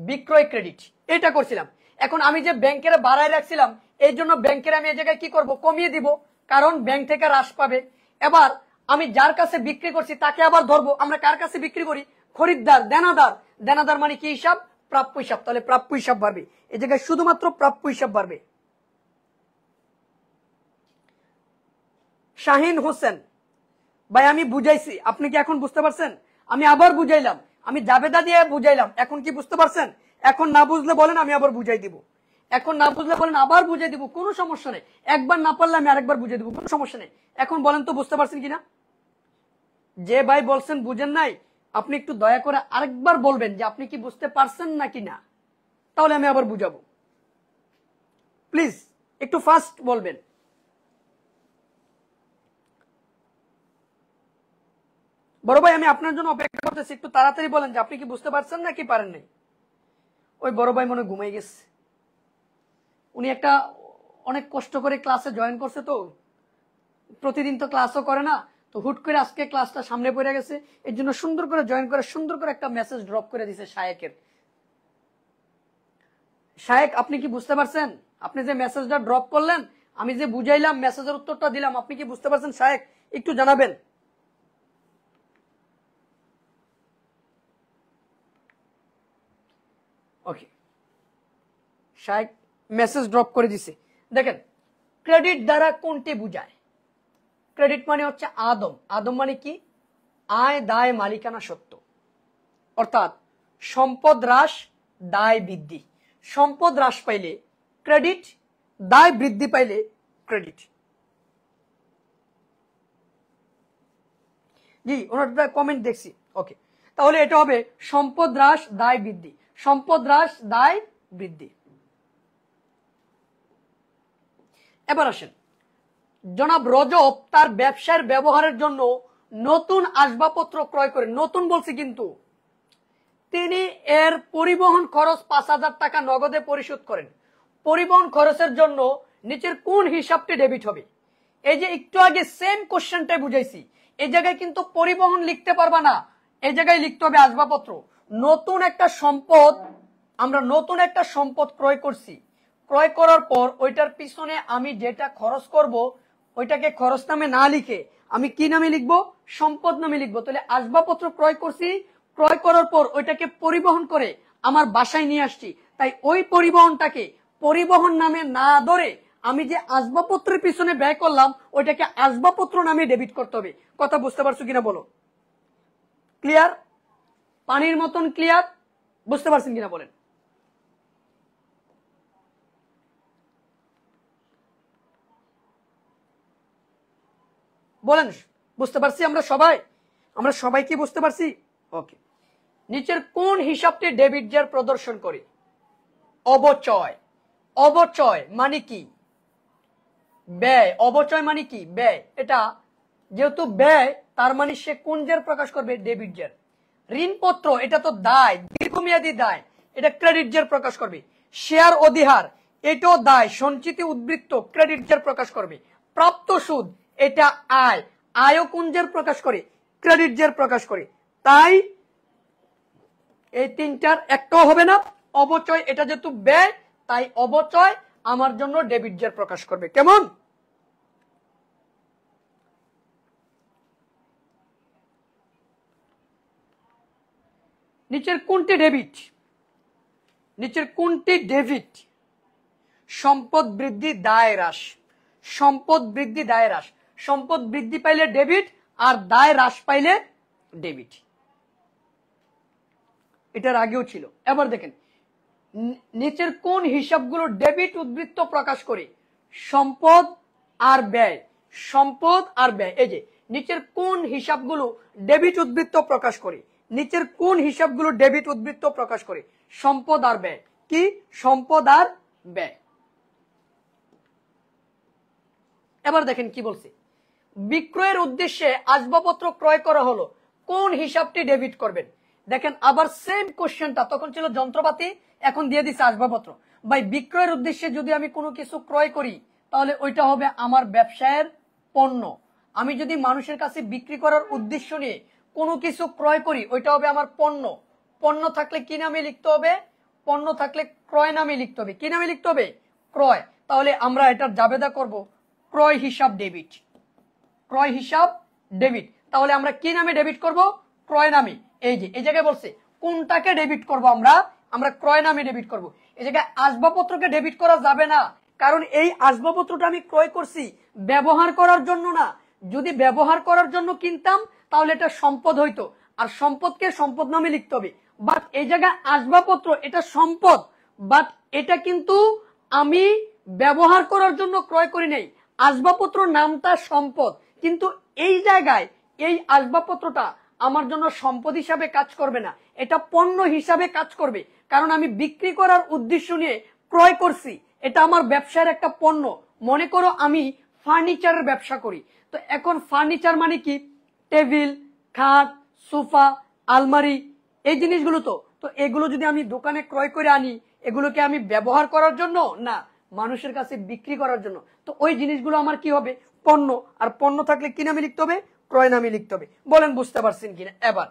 বিক্রয় ক্রেডিট এটা করছিলাম এখন আমি যে ব্যাংকের বাড়ায় রাখছিলাম এই জন্য ব্যাংকের আমি এ জায়গায় কি করব কমিয়ে দিব কারণ ব্যাংক থেকে হ্রাস পাবে এবার আমি যার কাছে বিক্রি করছি তাকে আবার ধরবো আমরা কার কাছে বিক্রি করি খরিদ্দার দেনাদার দেনাদার মানে কি হিসাব প্রাপ্য হিসাব তাহলে প্রাপ্য হিসাব বাড়বে এ জায়গায় শুধুমাত্র প্রাপ্য হিসাব বাড়বে শাহিন হোসেন ভাই আমি বুঝাইছি আপনি কি এখন বুঝতে পারছেন আমি আবার বুঝাইলাম আমি জাবেদা দিয়ে বুঝাইলাম এখন কি বুঝতে পারছেন এখন না বুঝলে বলেন আমি আবার বুঝাই দিব এখন না বুঝলে বলেন আবার বুঝে দিব কোনো সমস্যা নেই একবার না পারলে আমি আরেকবার বুঝে দিব কোনো সমস্যা নেই এখন বলেন তো বুঝতে পারছেন কিনা যে ভাই বলছেন বুঝেন নাই আপনি একটু দয়া করে আরেকবার বলবেন যে আপনি কি বুঝতে পারছেন নাকি না তাহলে আমি আবার বুঝাবো প্লিজ একটু ফাস্ট বলবেন বড় ভাই আমি আপনার জন্য অপেক্ষা করতেছি একটু তাড়াতাড়ি বলেন যে আপনি কি বুঝতে পারছেন নাকি পারেন নাই ওই বড় ভাই মনে ঘুমাই গেছে উনি একটা অনেক কষ্ট করে ক্লাসে জয়েন করছে তো প্রতিদিন তো ক্লাসও করে না তো হুট করে আজকে ক্লাসটা সামনে পড়ে গেছে এর জন্য সুন্দর করে জয়েন করে সুন্দর করে একটা মেসেজ ড্রপ করে দিছে শায়েকের শায়েক আপনি কি বুঝতে পারছেন আপনি যে মেসেজটা ড্রপ করলেন আমি যে বুঝাইলাম মেসেজের উত্তরটা দিলাম আপনি কি বুঝতে পারছেন শায়েক একটু জানাবেন ওকে শায়েক মেসেজ ড্রপ করে দিছে দেখেন ক্রেডিট দ্বারা কোনটি বুঝায় ক্রেডিট মানে হচ্ছে আদম আদম মানে কি আয় দায় মালিকানা সত্য অর্থাৎ সম্পদ হ্রাস দায় বৃদ্ধি সম্পদ হ্রাস পাইলে ক্রেডিট দায় বৃদ্ধি পাইলে ক্রেডিট জি ওনারটা কমেন্ট দেখছি ওকে তাহলে এটা হবে সম্পদ হ্রাস দায় বৃদ্ধি সম্পদ হ্রাস দায় বৃদ্ধি এবার আসেন জনাব রজব তার ব্যবসার ব্যবহারের জন্য নতুন আসবাবপত্র ক্রয় করেন নতুন বলছি কিন্তু তিনি এর পরিবহন খরচ পাঁচ হাজার টাকা নগদে পরিশোধ করেন পরিবহন খরচের জন্য নিচের কোন হিসাবটি ডেবিট হবে এই যে একটু আগে সেম কোশ্চেনটাই বুঝাইছি এই জায়গায় কিন্তু পরিবহন লিখতে পারবা না এই জায়গায় লিখতে হবে আসবাবপত্র নতুন একটা সম্পদ আমরা নতুন একটা সম্পদ ক্রয় করছি ক্রয় করার পর ওইটার পিছনে আমি যেটা খরচ করব ওইটাকে খরচ নামে না লিখে আমি কি নামে লিখব সম্পদ নামে লিখবো তাহলে আসবাবপত্র ক্রয় করছি ক্রয় করার পর ওইটাকে পরিবহন করে আমার বাসায় নিয়ে আসছি তাই ওই পরিবহনটাকে পরিবহন নামে না ধরে আমি যে আসবাবপত্রের পিছনে ব্যয় করলাম ওইটাকে আসবাবপত্র নামে ডেবিট করতে হবে কথা বুঝতে পারছো কিনা বলো ক্লিয়ার পানির মতন ক্লিয়ার বুঝতে পারছেন কিনা বলেন বলেন বুঝতে পারছি আমরা সবাই আমরা সবাই কি বুঝতে পারছি ওকে নিচের কোন হিসাবটি ডেবিট জার প্রদর্শন করে অবচয় অবচয় মানে কি ব্যয় অবচয় মানে কি ব্যয় এটা যেহেতু ব্যয় তার মানে সে কোন জার প্রকাশ করবে ডেবিট জার ঋণপত্র এটা তো দায় দীর্ঘমেয়াদী দায় এটা ক্রেডিট জার প্রকাশ করবে শেয়ার অধিহার এটাও দায় সঞ্চিতি উদ্বৃত্ত ক্রেডিট জার প্রকাশ করবে প্রাপ্ত সুদ এটা আয় আয়ও কোন জের প্রকাশ করে ক্রেডিট জের প্রকাশ করে তাই এই তিনটার একটাও হবে না অবচয় এটা যেহেতু ব্যয় তাই অবচয় আমার জন্য ডেবিট জের প্রকাশ করবে কেমন নিচের কোনটি ডেবিট নিচের কোনটি ডেবিট সম্পদ বৃদ্ধি দায় হ্রাস সম্পদ বৃদ্ধি দায় হ্রাস সম্পদ বৃদ্ধি পাইলে ডেবিট আর দায় হ্রাস পাইলে ডেবিট এটার আগেও ছিল এবার দেখেন নিচের কোন হিসাবগুলো ডেবিট উদ্বৃত্ত প্রকাশ করে সম্পদ আর ব্যয় সম্পদ আর ব্যয় এই যে নিচের কোন হিসাবগুলো ডেবিট উদ্বৃত্ত প্রকাশ করে নিচের কোন হিসাবগুলো ডেবিট উদ্বৃত্ত প্রকাশ করে সম্পদ আর ব্যয় কি সম্পদ আর ব্যয় এবার দেখেন কি বলছে বিক্রয়ের উদ্দেশ্যে আসবাবপত্র ক্রয় করা হলো কোন হিসাবটি ডেবিট করবেন দেখেন আবার সেম কোশ্চেনটা তখন ছিল যন্ত্রপাতি এখন দিয়ে দিচ্ছে আসবাবপত্র ভাই বিক্রয়ের উদ্দেশ্যে যদি আমি কোনো কিছু ক্রয় করি তাহলে ওইটা হবে আমার ব্যবসায়ের পণ্য আমি যদি মানুষের কাছে বিক্রি করার উদ্দেশ্য নিয়ে কোনো কিছু ক্রয় করি ওইটা হবে আমার পণ্য পণ্য থাকলে কি নামে লিখতে হবে পণ্য থাকলে ক্রয় নামে লিখতে হবে কি নামে লিখতে হবে ক্রয় তাহলে আমরা এটার জাবেদা করব ক্রয় হিসাব ডেবিট ক্রয় হিসাব ডেবিট তাহলে আমরা কি নামে ডেবিট করব ক্রয় নামে এই যে এই জায়গায় বলছে কোনটাকে ডেবিট করব আমরা আমরা ক্রয় নামে ডেবিট করব এই জায়গায় আসবাবপত্রকে ডেবিট করা যাবে না কারণ এই আসবাবপত্রটা আমি ক্রয় করছি ব্যবহার করার জন্য না যদি ব্যবহার করার জন্য কিনতাম তাহলে এটা সম্পদ হইতো আর সম্পদকে সম্পদ নামে লিখতে হবে বাট এই জায়গায় আসবাবপত্র এটা সম্পদ বাট এটা কিন্তু আমি ব্যবহার করার জন্য ক্রয় করি নাই আসবাবপত্র নামটা সম্পদ কিন্তু এই জায়গায় এই আসবাবপত্রটা আমার জন্য সম্পদ হিসাবে কাজ করবে না এটা পণ্য হিসাবে কাজ করবে কারণ আমি বিক্রি করার উদ্দেশ্য নিয়ে ক্রয় করছি এটা আমার ব্যবসার একটা পণ্য মনে করো আমি ফার্নিচারের ব্যবসা করি তো এখন ফার্নিচার মানে কি টেবিল খাট সোফা আলমারি এই জিনিসগুলো তো তো এগুলো যদি আমি দোকানে ক্রয় করে আনি এগুলোকে আমি ব্যবহার করার জন্য না মানুষের কাছে বিক্রি করার জন্য তো ওই জিনিসগুলো আমার কি হবে পণ্য আর পণ্য থাকলে কি নামে লিখতে হবে ক্রয় নামে লিখতে হবে বলেন বুঝতে পারছেন কিনা এবার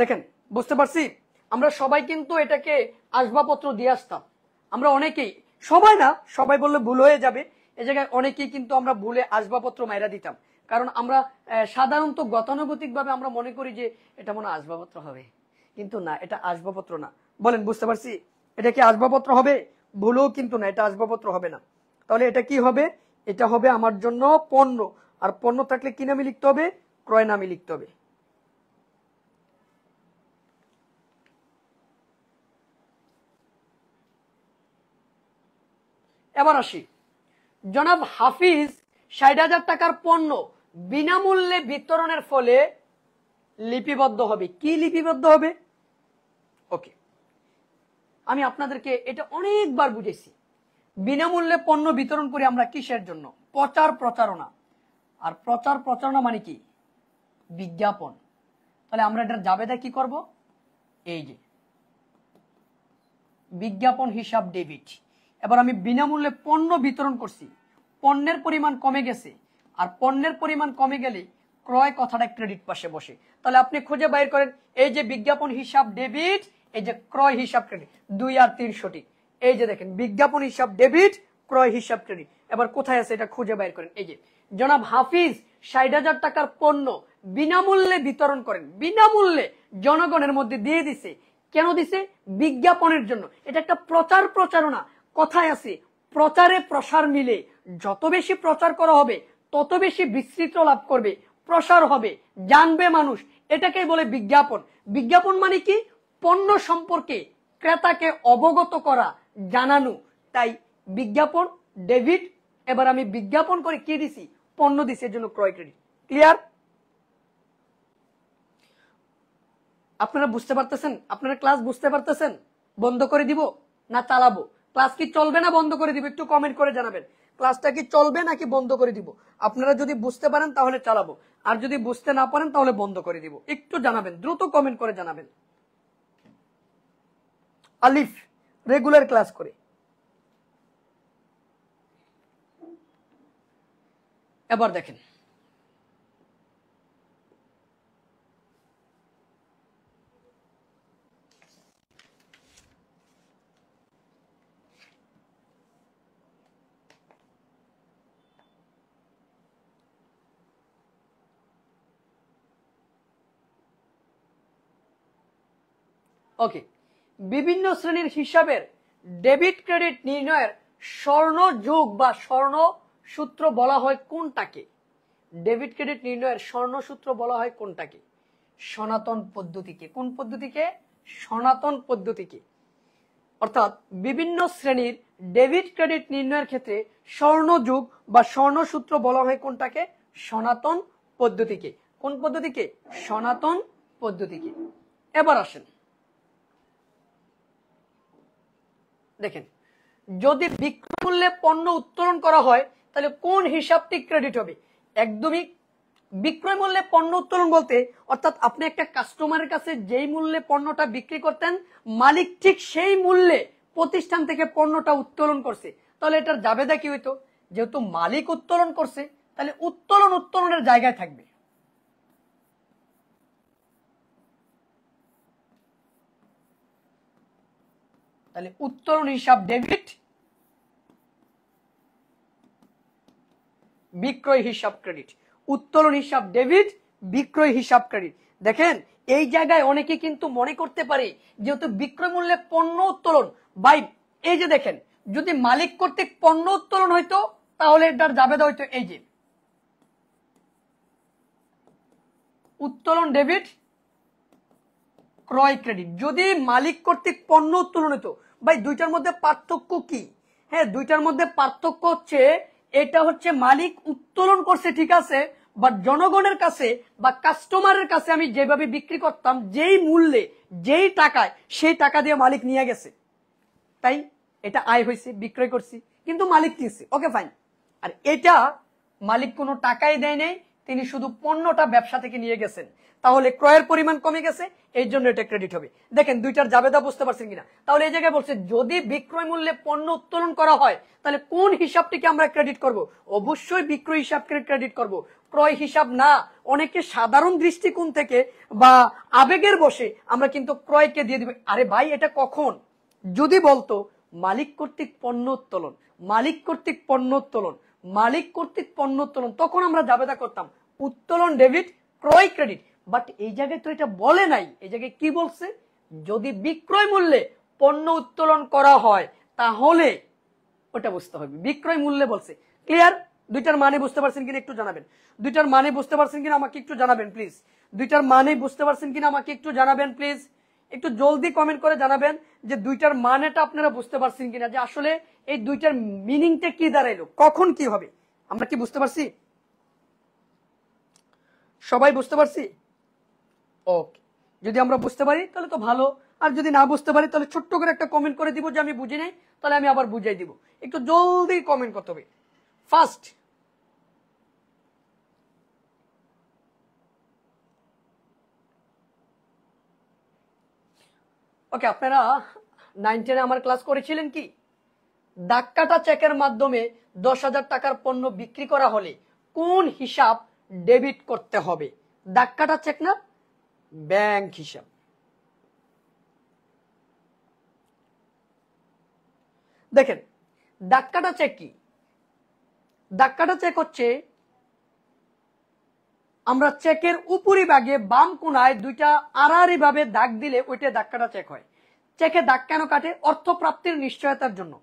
দেখেন বুঝতে পারছি আমরা সবাই কিন্তু এটাকে আসবাবপত্র দিয়ে আসতাম আমরা অনেকেই সবাই না সবাই বললে ভুল হয়ে যাবে এ জায়গায় অনেকেই কিন্তু আমরা ভুলে আসবাবপত্র মাইরা দিতাম কারণ আমরা সাধারণত গতানুগতিকভাবে আমরা মনে করি যে এটা মনে আসবাবপত্র হবে কিন্তু না এটা আসবাবপত্র না বলেন বুঝতে পারছি এটা কি আসবাবপত্র হবে ভুলেও কিন্তু না এটা আসবাবপত্র হবে না তাহলে এটা কি হবে এটা হবে আমার জন্য পণ্য আর পণ্য থাকলে কি নামে লিখতে হবে ক্রয় নামে লিখতে হবে এবার আসি জনাব হাফিজ ষাট হাজার টাকার পণ্য বিনামূল্যে বিতরণের ফলে লিপিবদ্ধ হবে কি লিপিবদ্ধ হবে ওকে আমি আপনাদেরকে এটা অনেকবার বুঝেছি বিনামূল্যে পণ্য বিতরণ করি আমরা কিসের জন্য প্রচার প্রচারণা আর প্রচার প্রচারণা মানে কি বিজ্ঞাপন তাহলে আমরা এটা জাবেদা কি করব এই যে বিজ্ঞাপন হিসাব ডেবিট এবার আমি বিনামূল্যে পণ্য বিতরণ করছি পণ্যের পরিমাণ কমে গেছে আর পণ্যের পরিমাণ কমে গেলে ক্রয় কথাটা ক্রেডিট পাশে বসে তাহলে আপনি খুঁজে বাইর করেন এই যে বিজ্ঞাপন হিসাব ডেবিট এই যে ক্রয় হিসাব ক্রেডিট দুই আর তিন সঠিক এই যে দেখেন বিজ্ঞাপন হিসাব ডেবিট ক্রয় হিসাব ক্রেডিট এবার কোথায় আছে এটা খুঁজে বাইর করেন এই যে জনাব হাফিজ ষাট হাজার টাকার পণ্য বিনামূল্যে বিতরণ করেন বিনামূল্যে জনগণের মধ্যে দিয়ে দিছে কেন দিছে বিজ্ঞাপনের জন্য এটা একটা প্রচার প্রচারণা কথায় আছে প্রচারে প্রসার মিলে যত বেশি প্রচার করা হবে তত বেশি বিস্তৃত লাভ করবে প্রসার হবে জানবে মানুষ এটাকে বলে বিজ্ঞাপন বিজ্ঞাপন মানে কি পণ্য সম্পর্কে ক্রেতাকে অবগত করা জানানো তাই বিজ্ঞাপন ডেভিড এবার আমি বিজ্ঞাপন করে কি দিছি পণ্য দিছি এর জন্য ক্রয় ক্রেডিট ক্লিয়ার আপনারা বুঝতে পারতেছেন আপনারা ক্লাস বুঝতে পারতেছেন বন্ধ করে দিব না চালাবো ক্লাস কি চলবে না বন্ধ করে দিব একটু কমেন্ট করে জানাবেন ক্লাসটা কি চলবে নাকি বন্ধ করে দিব আপনারা যদি বুঝতে পারেন তাহলে চালাবো আর যদি বুঝতে না পারেন তাহলে বন্ধ করে দিব একটু জানাবেন দ্রুত কমেন্ট করে জানাবেন আলিফ রেগুলার ক্লাস করে এবার দেখেন ওকে বিভিন্ন শ্রেণীর হিসাবের ডেবিট ক্রেডিট নির্ণয়ের স্বর্ণ যুগ বা স্বর্ণ সূত্র বলা হয় কোনটাকে ডেবিট ক্রেডিট নির্ণয়ের স্বর্ণ সূত্র বলা হয় কোনটাকে সনাতন পদ্ধতিকে কোন পদ্ধতিকে সনাতন পদ্ধতিকে অর্থাৎ বিভিন্ন শ্রেণীর ডেবিট ক্রেডিট নির্ণয়ের ক্ষেত্রে স্বর্ণযুগ বা স্বর্ণসূত্র বলা হয় কোনটাকে সনাতন পদ্ধতিকে কোন পদ্ধতিকে সনাতন পদ্ধতিকে এবার আসেন দেখেন যদি বিক্রমূল্যে পণ্য উত্তোলন করা হয় তাহলে কোন হিসাবটি ক্রেডিট হবে একদমই বিক্রয় মূল্যে পণ্য উত্তোলন বলতে অর্থাৎ আপনি একটা কাস্টমারের কাছে যেই মূল্যে পণ্যটা বিক্রি করতেন মালিক ঠিক সেই মূল্যে প্রতিষ্ঠান থেকে পণ্যটা উত্তোলন করছে তাহলে এটার জাবেদা কি হইতো যেহেতু মালিক উত্তোলন করছে তাহলে উত্তোলন উত্তোলনের জায়গায় থাকবে তাহলে উত্তরণ হিসাব ডেবিট বিক্রয় হিসাব ক্রেডিট উত্তোলন হিসাব ডেবিট বিক্রয় হিসাব ক্রেডিট দেখেন এই জায়গায় অনেকে কিন্তু মনে করতে পারে যেহেতু বিক্রয় মূল্যে পণ্য উত্তোলন বাই এই যে দেখেন যদি মালিক কর্তৃক পণ্য উত্তোলন হইতো তাহলে এটার যাবে হইতো এই যে উত্তোলন ডেবিট ক্রয় ক্রেডিট যদি মালিক কর্তৃক পণ্য উত্তোলনিত ভাই দুইটার মধ্যে পার্থক্য কি হ্যাঁ দুইটার মধ্যে পার্থক্য হচ্ছে এটা হচ্ছে মালিক উত্তোলন করছে ঠিক আছে বাট জনগণের কাছে বা কাস্টমারের কাছে আমি যেভাবে বিক্রি করতাম যেই মূল্যে যেই টাকায় সেই টাকা দিয়ে মালিক নিয়ে গেছে তাই এটা আয় হয়েছে বিক্রয় করছি কিন্তু মালিক নিয়েছে ওকে ফাইন আর এটা মালিক কোনো টাকাই দেয় নাই তিনি শুধু পণ্যটা ব্যবসা থেকে নিয়ে গেছেন তাহলে ক্রয়ের পরিমাণ কমে গেছে এই জন্য এটা ক্রেডিট হবে দেখেন দুইটার জাবেদা বুঝতে পারছেন কিনা তাহলে এই জায়গায় বলছে যদি বিক্রয় মূল্যে পণ্য উত্তোলন করা হয় তাহলে কোন হিসাবটিকে আমরা ক্রেডিট করব অবশ্যই বিক্রয় হিসাবকে ক্রেডিট করব ক্রয় হিসাব না অনেকে সাধারণ দৃষ্টিকোণ থেকে বা আবেগের বসে আমরা কিন্তু ক্রয়কে দিয়ে দিবে আরে ভাই এটা কখন যদি বলতো মালিক কর্তৃক পণ্য উত্তোলন মালিক কর্তৃক পণ্য উত্তোলন মালিক কর্তৃক পণ্য উত্তোলন তখন আমরা দাবেদা করতাম উত্তোলন ডেবিট ক্রয় ক্রেডিট বাট এই জায়গায় তো এটা বলে নাই এই জায়গায় কি বলছে যদি বিক্রয় মূল্যে পণ্য উত্তোলন করা হয় তাহলে ওটা বুঝতে হবে বিক্রয় মূল্যে বলছে ক্লিয়ার দুইটার মানে বুঝতে পারছেন কিনা একটু জানাবেন দুইটার মানে বুঝতে পারছেন কিনা আমাকে একটু জানাবেন প্লিজ দুইটার মানে বুঝতে পারছেন কিনা আমাকে একটু জানাবেন প্লিজ একটু জলদি কমেন্ট করে জানাবেন যে দুইটার মানেটা আপনারা বুঝতে পারছেন কিনা যে আসলে এই দুইটার মিনিংটা কি দাঁড়াইলো কখন কি হবে আমরা কি বুঝতে পারছি সবাই বুঝতে পারছি ওকে যদি আমরা বুঝতে পারি তাহলে তো ভালো আর যদি না বুঝতে পারি তাহলে ছোট্ট করে একটা কমেন্ট করে দিব যে আমি বুঝি নাই তাহলে আমি আবার বুঝাই দিব একটু জলদি কমেন্ট করতে হবে ফার্স্ট ওকে আপনারা নাইন টেনে আমার ক্লাস করেছিলেন কি ডাক্কাটা চেকের মাধ্যমে দশ হাজার টাকার পণ্য বিক্রি করা হলে কোন হিসাব ডেবিট করতে হবে ডাক্কাটা চেক না ব্যাংক হিসাব দেখেন ডাক্কাটা চেক কি ডাক্কাটা চেক হচ্ছে আমরা চেকের উপরিভাগে বাম কোনায় দুইটা আড়াআড়ি ভাবে দাগ দিলে ওইটা দাগ চেক হয় চেকে দাগ কেন কাটে অর্থ প্রাপ্তির নিশ্চয়তার জন্য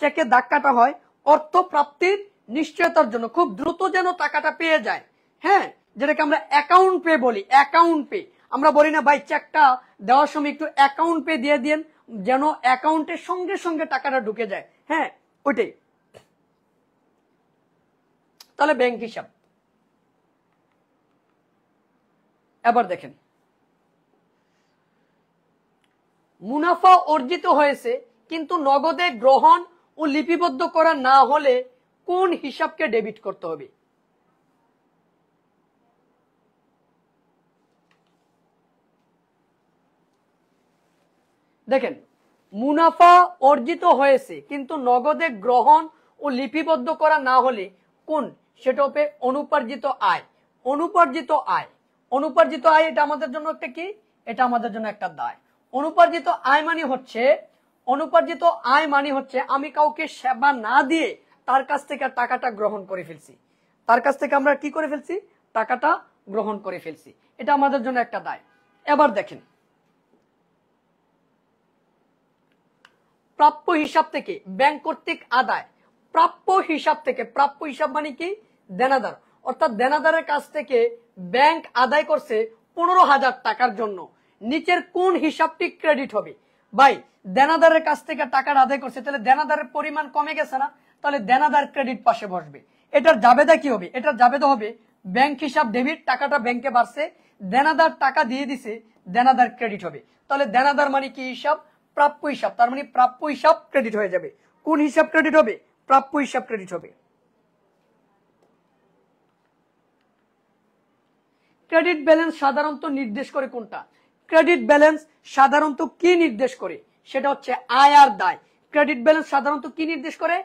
চেকে দাগ কাটা হয় অর্থ প্রাপ্তির নিশ্চয়তার জন্য খুব দ্রুত যেন টাকাটা পেয়ে যায় হ্যাঁ যেটাকে আমরা অ্যাকাউন্ট পে বলি অ্যাকাউন্ট পে আমরা বলি না ভাই চেকটা দেওয়ার সময় একটু অ্যাকাউন্ট পে দিয়ে দিন যেন অ্যাকাউন্টের সঙ্গে সঙ্গে টাকাটা ঢুকে যায় হ্যাঁ ওইটাই তাহলে ব্যাংক হিসাব এবার দেখেন মুনাফা অর্জিত হয়েছে কিন্তু নগদে গ্রহণ ও লিপিবদ্ধ করা না হলে কোন হিসাবকে ডেবিট করতে হবে দেখেন মুনাফা অর্জিত হয়েছে কিন্তু নগদে গ্রহণ ও লিপিবদ্ধ করা না হলে কোন সেটা অনুপার্জিত আয় অনুপার্জিত আয় অনুপার্জিত আয় এটা আমাদের জন্য একটা কি এটা আমাদের জন্য একটা দায় অনুপার্জিত আয় মানে হচ্ছে অনুপার্জিত আয় মানে হচ্ছে আমি কাউকে সেবা না দিয়ে তার কাছ থেকে টাকাটা গ্রহণ করে ফেলছি তার কাছ থেকে আমরা কি করে ফেলছি টাকাটা গ্রহণ করে ফেলছি এটা আমাদের জন্য একটা দায় এবার দেখেন প্রাপ্য হিসাব থেকে ব্যাংক কর্তৃক আদায় প্রাপ্য হিসাব থেকে প্রাপ্য হিসাব মানে কি দেনাদার অর্থাৎ দেনাদারের কাছ থেকে ব্যাংক আদায় করছে পনেরো হাজার টাকার জন্য নিচের কোন হিসাবটি ক্রেডিট হবে ভাই দেনাদারের কাছ থেকে টাকাটা আদায় করছে তাহলে দেনাদারের পরিমাণ কমে গেছে না তাহলে দেনাদার ক্রেডিট পাশে বসবে এটার জাবেদা কি হবে এটার জাবেদা হবে ব্যাংক হিসাব ডেবিট টাকাটা ব্যাংকে বাড়ছে দেনাদার টাকা দিয়ে দিছে দেনাদার ক্রেডিট হবে তাহলে দেনাদার মানে কি হিসাব প্রাপ্য হিসাব তার মানে প্রাপ্য হিসাব ক্রেডিট হয়ে যাবে কোন হিসাব ক্রেডিট হবে প্রাপ্য হিসাব ক্রেডিট হবে ক্রেডিট ব্যালেন্স সাধারণত নির্দেশ করে কোনটা ক্রেডিট ব্যালেন্স সাধারণত কি নির্দেশ করে সেটা হচ্ছে আয় আর দায় ক্রেডিট ব্যালেন্স সাধারণত কি নির্দেশ করে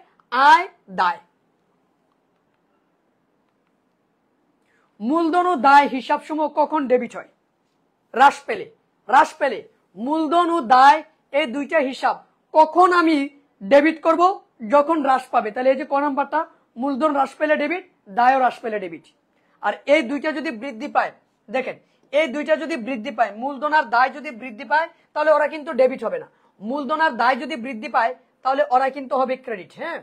আয় দায় মূলধন ও দায় হিসাব সমূহ কখন ডেবিট হয় হ্রাস পেলে হ্রাস পেলে মূলধন ও দায় এই দুইটা হিসাব কখন আমি ডেবিট করব যখন হ্রাস পাবে তাহলে এই যে ক নাম্বারটা মূলধন হ্রাস পেলে ডেবিট দায় হ্রাস পেলে ডেবিট আর এই দুইটা যদি বৃদ্ধি পায় দেখেন এই দুইটা যদি বৃদ্ধি পায় মূলধনার দায় যদি বৃদ্ধি পায় তাহলে ওরা কিন্তু ডেবিট হবে না মূলধনার দায় যদি বৃদ্ধি পায় তাহলে ওরা কিন্তু হবে ক্রেডিট হ্যাঁ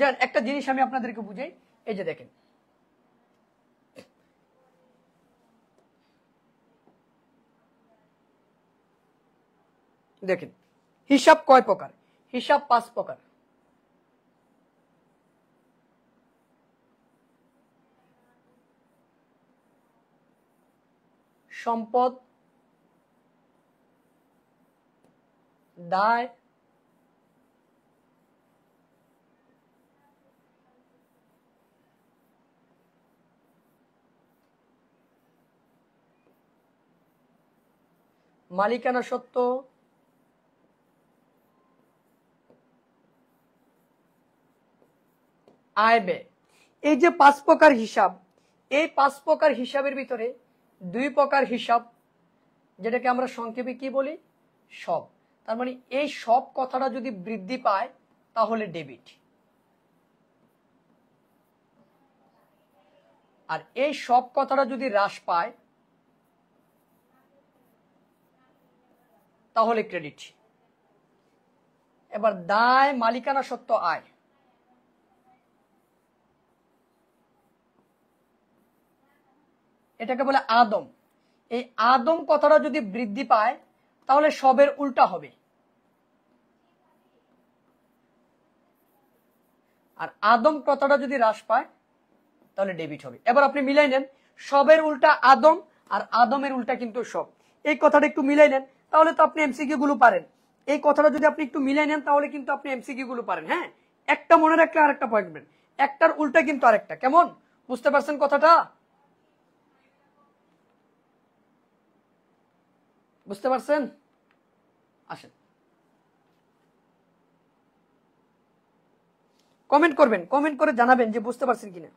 যান একটা জিনিস আমি আপনাদেরকে বুঝাই এই যে দেখেন দেখেন হিসাব কয় প্রকার হিসাব পাঁচ প্রকার সম্পদ দায় মালিকানা সত্য আয় ব্যয় এই যে পাঁচ প্রকার হিসাব এই পাঁচ প্রকার হিসাবের ভিতরে দুই প্রকার হিসাব যেটাকে আমরা সংক্ষেপে কি বলি সব তার মানে এই সব কথাটা যদি বৃদ্ধি পায় তাহলে ডেবিট আর এই সব কথাটা যদি হ্রাস পায় তাহলে ক্রেডিট এবার দায় মালিকানা সত্য আয় এটাকে বলে আদম এই আদম কথাটা যদি বৃদ্ধি পায় তাহলে সবের উল্টা হবে আর আদম কথাটা যদি হ্রাস পায় তাহলে ডেবিট হবে এবার আপনি মিলাই নেন সবের উল্টা আদম আর আদমের উল্টা কিন্তু সব এই কথাটা একটু মিলাই নেন তাহলে তো আপনি এমসিকিউ গুলো পারেন এই কথাটা যদি আপনি একটু মিলাই নেন তাহলে কিন্তু আপনি এমসিকিউ গুলো পারেন হ্যাঁ একটা মনে রাখলে আরেকটা পয়েন্ট একটার উল্টা কিন্তু আরেকটা কেমন বুঝতে পারছেন কথাটা বুঝতে পারছেন আসেন কমেন্ট করবেন কমেন্ট করে জানাবেন যে বুঝতে পারছেন কিনা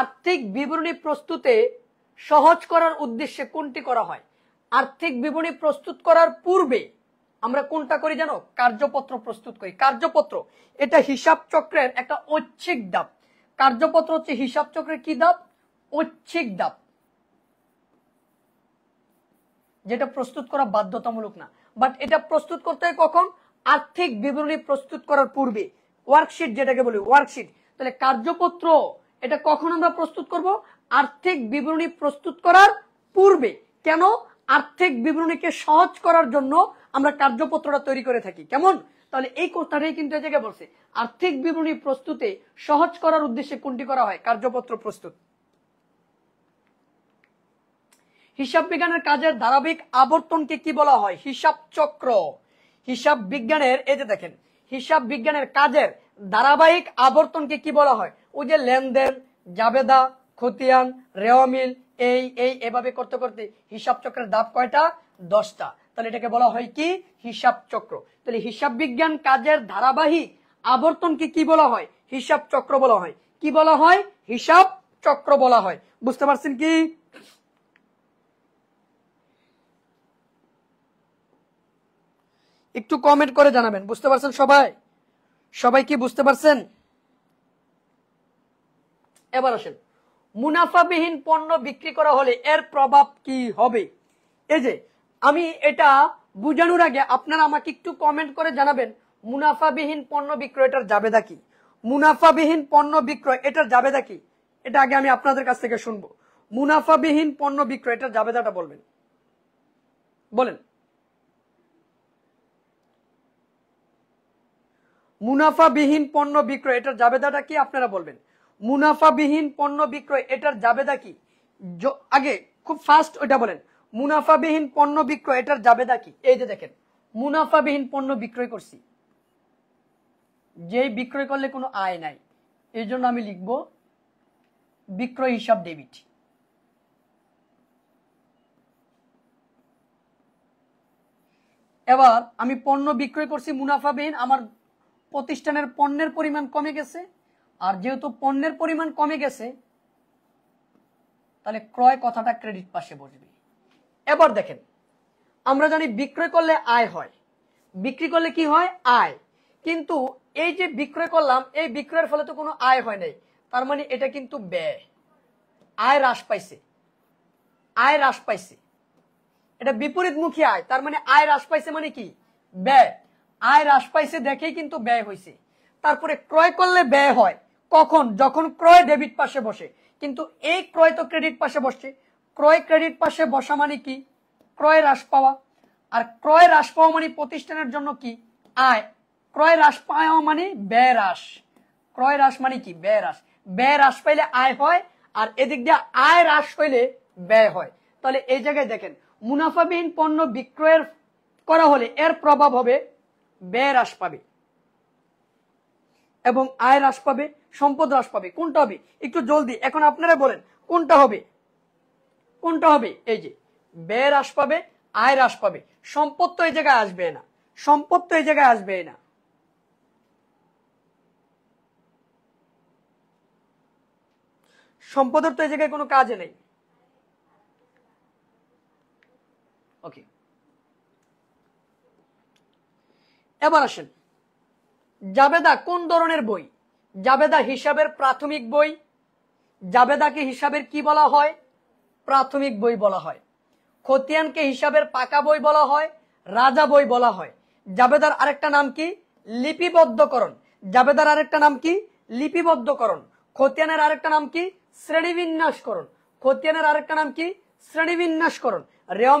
আর্থিক বিবরণী প্রস্তুতে সহজ করার উদ্দেশ্যে কোনটি করা হয় আর্থিক বিবরণী প্রস্তুত করার পূর্বে আমরা কোনটা করি জানো কার্যপত্র প্রস্তুত করি কার্যপত্র এটা হিসাব চক্রের একটা ঐচ্ছিক দাপ কার্যপত্র হচ্ছে হিসাব চক্রের কি দাপ ঐচ্ছিক দাপ যেটা প্রস্তুত করা বাধ্যতামূলক না বাট এটা প্রস্তুত করতে হয় কখন আর্থিক বিবরণী প্রস্তুত করার পূর্বে ওয়ার্কশিট যেটাকে বলি ওয়ার্কশিট তাহলে কার্যপত্র এটা কখন আমরা প্রস্তুত করব আর্থিক বিবরণী প্রস্তুত করার পূর্বে কেন আর্থিক বিবরণীকে সহজ করার জন্য আমরা কার্যপত্রটা তৈরি করে থাকি কেমন তাহলে এই কথাটাই কিন্তু এ জায়গায় বলছে আর্থিক বিবরণী প্রস্তুতে সহজ করার উদ্দেশ্যে কোনটি করা হয় কার্যপত্র প্রস্তুত হিসাব বিজ্ঞানের কাজের ধারাবাহিক আবর্তনকে কি বলা হয় হিসাব চক্র হিসাব বিজ্ঞানের এই যে দেখেন হিসাব বিজ্ঞানের কাজের ধারাবাহিক আবর্তনকে কি বলা হয় ওই যে লেনদেন জাবেদা খতিয়ান রেওয়ামিল এই এই এভাবে করতে করতে হিসাব চক্রের দাপ কয়টা দশটা তাহলে এটাকে বলা হয় কি হিসাব চক্র তাহলে হিসাব বিজ্ঞান কাজের ধারাবাহিক আবর্তনকে কি বলা হয় হিসাব চক্র বলা হয় কি বলা হয় হিসাব চক্র বলা হয় বুঝতে পারছেন কি একটু কমেন্ট করে জানাবেন বুঝতে পারছেন সবাই সবাই কি বুঝতে পারছেন এবার আসেন মুনাফাবিহীন পণ্য বিক্রি করা হলে এর প্রভাব কি হবে এই যে আমি এটা বুঝানোর আগে আপনারা আমাকে একটু কমেন্ট করে জানাবেন মুনাফাবিহীন পণ্য এটার যাবে কি মুনাফাবিহীন পণ্য বিক্রয় এটার যাবে কি এটা আগে আমি আপনাদের কাছ থেকে শুনবো মুনাফাবিহীন পণ্য বিক্রয় এটার জাবেদাটা বলবেন বলেন মুনাফাবিহীন পণ্য বিক্রয় এটার জাবেদাটা কি আপনারা বলবেন মুনাফাবিহীন পণ্য বিক্রয় এটার জাবেদা কি আগে খুব ফাস্ট ওইটা বলেন মুনাফাবিহীন পণ্য বিক্রয় এটার জাবেদা কি এই যে দেখেন মুনাফাবিহীন পণ্য বিক্রয় করছি যে বিক্রয় করলে কোনো আয় নাই এই জন্য আমি লিখব বিক্রয় হিসাব ডেবিট এবার আমি পণ্য বিক্রয় করছি মুনাফাবিহীন আমার প্রতিষ্ঠানের পণ্যের পরিমাণ কমে গেছে আর যেহেতু পণ্যের পরিমাণ কমে গেছে তাহলে ক্রয় কথাটা ক্রেডিট পাশে বসবে এবার দেখেন আমরা জানি বিক্রয় করলে আয় হয় বিক্রি করলে কি হয় আয় কিন্তু এই যে বিক্রয় করলাম এই বিক্রয়ের ফলে তো কোনো আয় হয় নাই তার মানে এটা কিন্তু ব্যয় আয় হ্রাস পাইছে আয় হ্রাস পাইছে এটা বিপরীতমুখী আয় তার মানে আয় হ্রাস পাইছে মানে কি ব্যয় আয় হ্রাস পাইছে দেখেই কিন্তু ব্যয় হয়েছে তারপরে ক্রয় করলে ব্যয় হয় কখন যখন ক্রয় ডেবিট পাশে বসে কিন্তু এই ক্রয় তো ক্রেডিট পাশে বসছে ক্রয় ক্রেডিট পাশে বসা মানে কি ক্রয় হ্রাস পাওয়া আর ক্রয় হ্রাস পাওয়া মানে প্রতিষ্ঠানের জন্য কি আয় ক্রয় হ্রাস পাওয়া মানে ব্যয় হ্রাস ক্রয় হ্রাস মানে কি ব্যয় হ্রাস ব্যয় হ্রাস পাইলে আয় হয় আর এদিক দিয়ে আয় হ্রাস হইলে ব্যয় হয় তাহলে এই জায়গায় দেখেন মুনাফাবিহীন পণ্য বিক্রয়ের করা হলে এর প্রভাব হবে ব্যয় হ্রাস পাবে এবং আয় হ্রাস পাবে সম্পদ হ্রাস পাবে কোনটা হবে একটু জলদি এখন আপনারা বলেন কোনটা হবে কোনটা হবে এই যে ব্যয় হ্রাস পাবে আয় হ্রাস পাবে সম্পদ তো এই জায়গায় আসবে না সম্পদ তো এই জায়গায় আসবে না সম্পদের তো এই জায়গায় কোনো কাজে নেই এবার আসেন জাবেদা কোন ধরনের বই জাবেদা হিসাবের প্রাথমিক বই জাবেদাকে হিসাবের কি বলা হয় প্রাথমিক বই বলা হয় খতিয়ানকে হিসাবের পাকা বই বলা হয় রাজা বই বলা হয় জাবেদার আরেকটা নাম কি লিপিবদ্ধকরণ জাবেদার আরেকটা নাম কি লিপিবদ্ধকরণ খতিয়ানের আরেকটা নাম কি শ্রেণীবিন্যাসকরণ খতিয়ানের আরেকটা নাম কি শ্রেণীবিন্যাসকরণ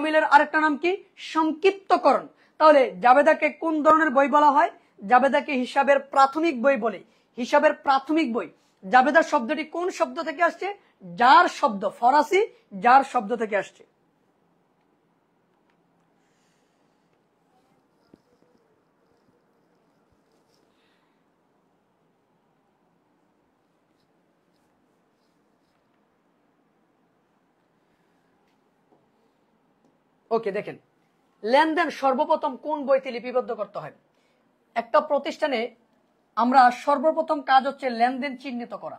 মিলের আরেকটা নাম কি সংক্ষিপ্তকরণ তাহলে জাবেদাকে কোন ধরনের বই বলা হয় জাবেদাকে হিসাবের প্রাথমিক বই বলে হিসাবের প্রাথমিক বই জাবেদা শব্দটি কোন শব্দ থেকে আসছে যার শব্দ ফরাসি যার শব্দ থেকে আসছে ওকে দেখেন লেনদেন সর্বপ্রথম কোন বইতে লিপিবদ্ধ করতে হয় একটা প্রতিষ্ঠানে আমরা সর্বপ্রথম কাজ হচ্ছে লেনদেন চিহ্নিত করা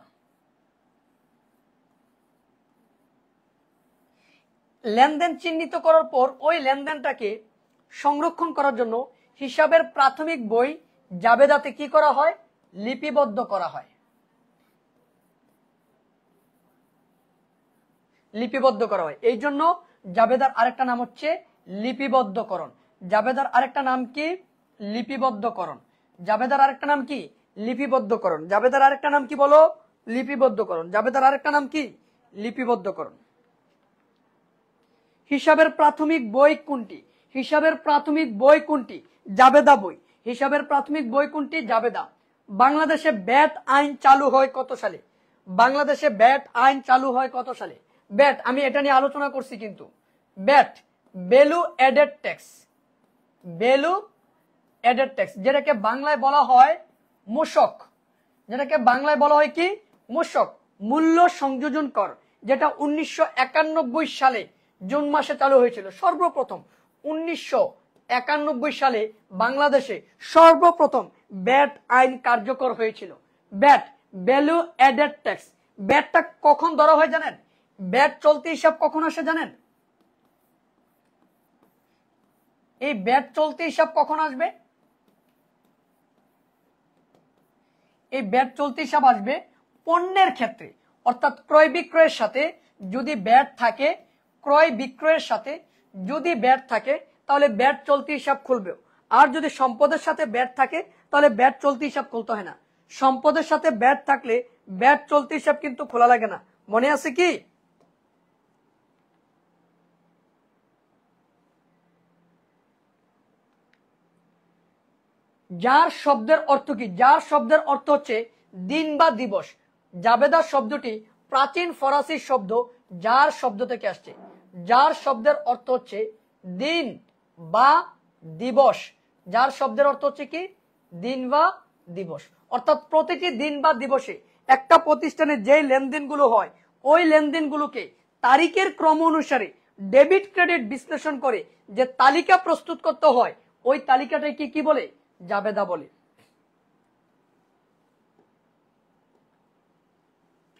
লেনদেন চিহ্নিত করার পর ওই লেনদেনটাকে সংরক্ষণ করার জন্য হিসাবের প্রাথমিক বই জাবেদাতে কি করা হয় লিপিবদ্ধ করা হয় লিপিবদ্ধ করা হয় এই জন্য জাবেদার আরেকটা নাম হচ্ছে লিপিবদ্ধকরণ জাবেদার আরেকটা নাম কি লিপিবদ্ধকরণ জাবেদার আরেকটা নাম কি লিপিবদ্ধকরণ জাবেদার আরেকটা নাম কি বলো লিপিবদ্ধকরণ জাবেদার আরেকটা নাম কি লিপিবদ্ধকরণ হিসাবের প্রাথমিক বই কোনটি হিসাবের প্রাথমিক বই কোনটি জাবেদা বই হিসাবের প্রাথমিক বই কোনটি জাবেদা বাংলাদেশে ব্যাট আইন চালু হয় কত সালে বাংলাদেশে ব্যাট আইন চালু হয় কত সালে ব্যাট আমি এটা নিয়ে আলোচনা করছি কিন্তু VAT value added tax value added tax যেটাকে বাংলায় বলা হয় মূষক যেটাকে বাংলায় বলা হয় কি মূষক মূল্য সংযোজন কর যেটা উনিশশো সালে জুন মাসে চালু হয়েছিল সর্বপ্রথম উনিশশো সালে বাংলাদেশে সর্বপ্রথম ব্যাট আইন কার্যকর হয়েছিল ব্যাট ভ্যালু অ্যাডেড ট্যাক্স ব্যাটটা কখন ধরা হয় জানেন ব্যাট চলতি হিসাব কখন আসে জানেন এই ব্যাট চলতি হিসাব কখন আসবে এই ব্যাট চলতি হিসাব আসবে পণ্যের ক্ষেত্রে অর্থাৎ ক্রয় বিক্রয়ের সাথে যদি ব্যাট থাকে ক্রয় বিক্রয়ের সাথে যদি ব্যাট থাকে তাহলে ব্যাট চলতি হিসাব খুলবে আর যদি সম্পদের সাথে ব্যাট থাকে তাহলে ব্যাট চলতি হিসাব খুলতে হয় না সম্পদের সাথে ব্যাট থাকলে ব্যাট চলতি হিসাব কিন্তু খোলা লাগে না মনে আছে কি যার শব্দের অর্থ কি যার শব্দের অর্থ হচ্ছে দিন বা দিবস জাবেদা শব্দটি প্রাচীন ফরাসি শব্দ যার শব্দ থেকে আসছে যার শব্দের অর্থ হচ্ছে দিন বা দিবস যার শব্দের অর্থ হচ্ছে কি দিন বা দিবস অর্থাৎ প্রতিটি দিন বা দিবসে একটা প্রতিষ্ঠানে যে লেনদেনগুলো হয় ওই লেনদেনগুলোকে তারিখের ক্রম অনুসারে ডেবিট ক্রেডিট বিশ্লেষণ করে যে তালিকা প্রস্তুত করতে হয় ওই তালিকাটাকে কি কি বলে জাবেদা বলে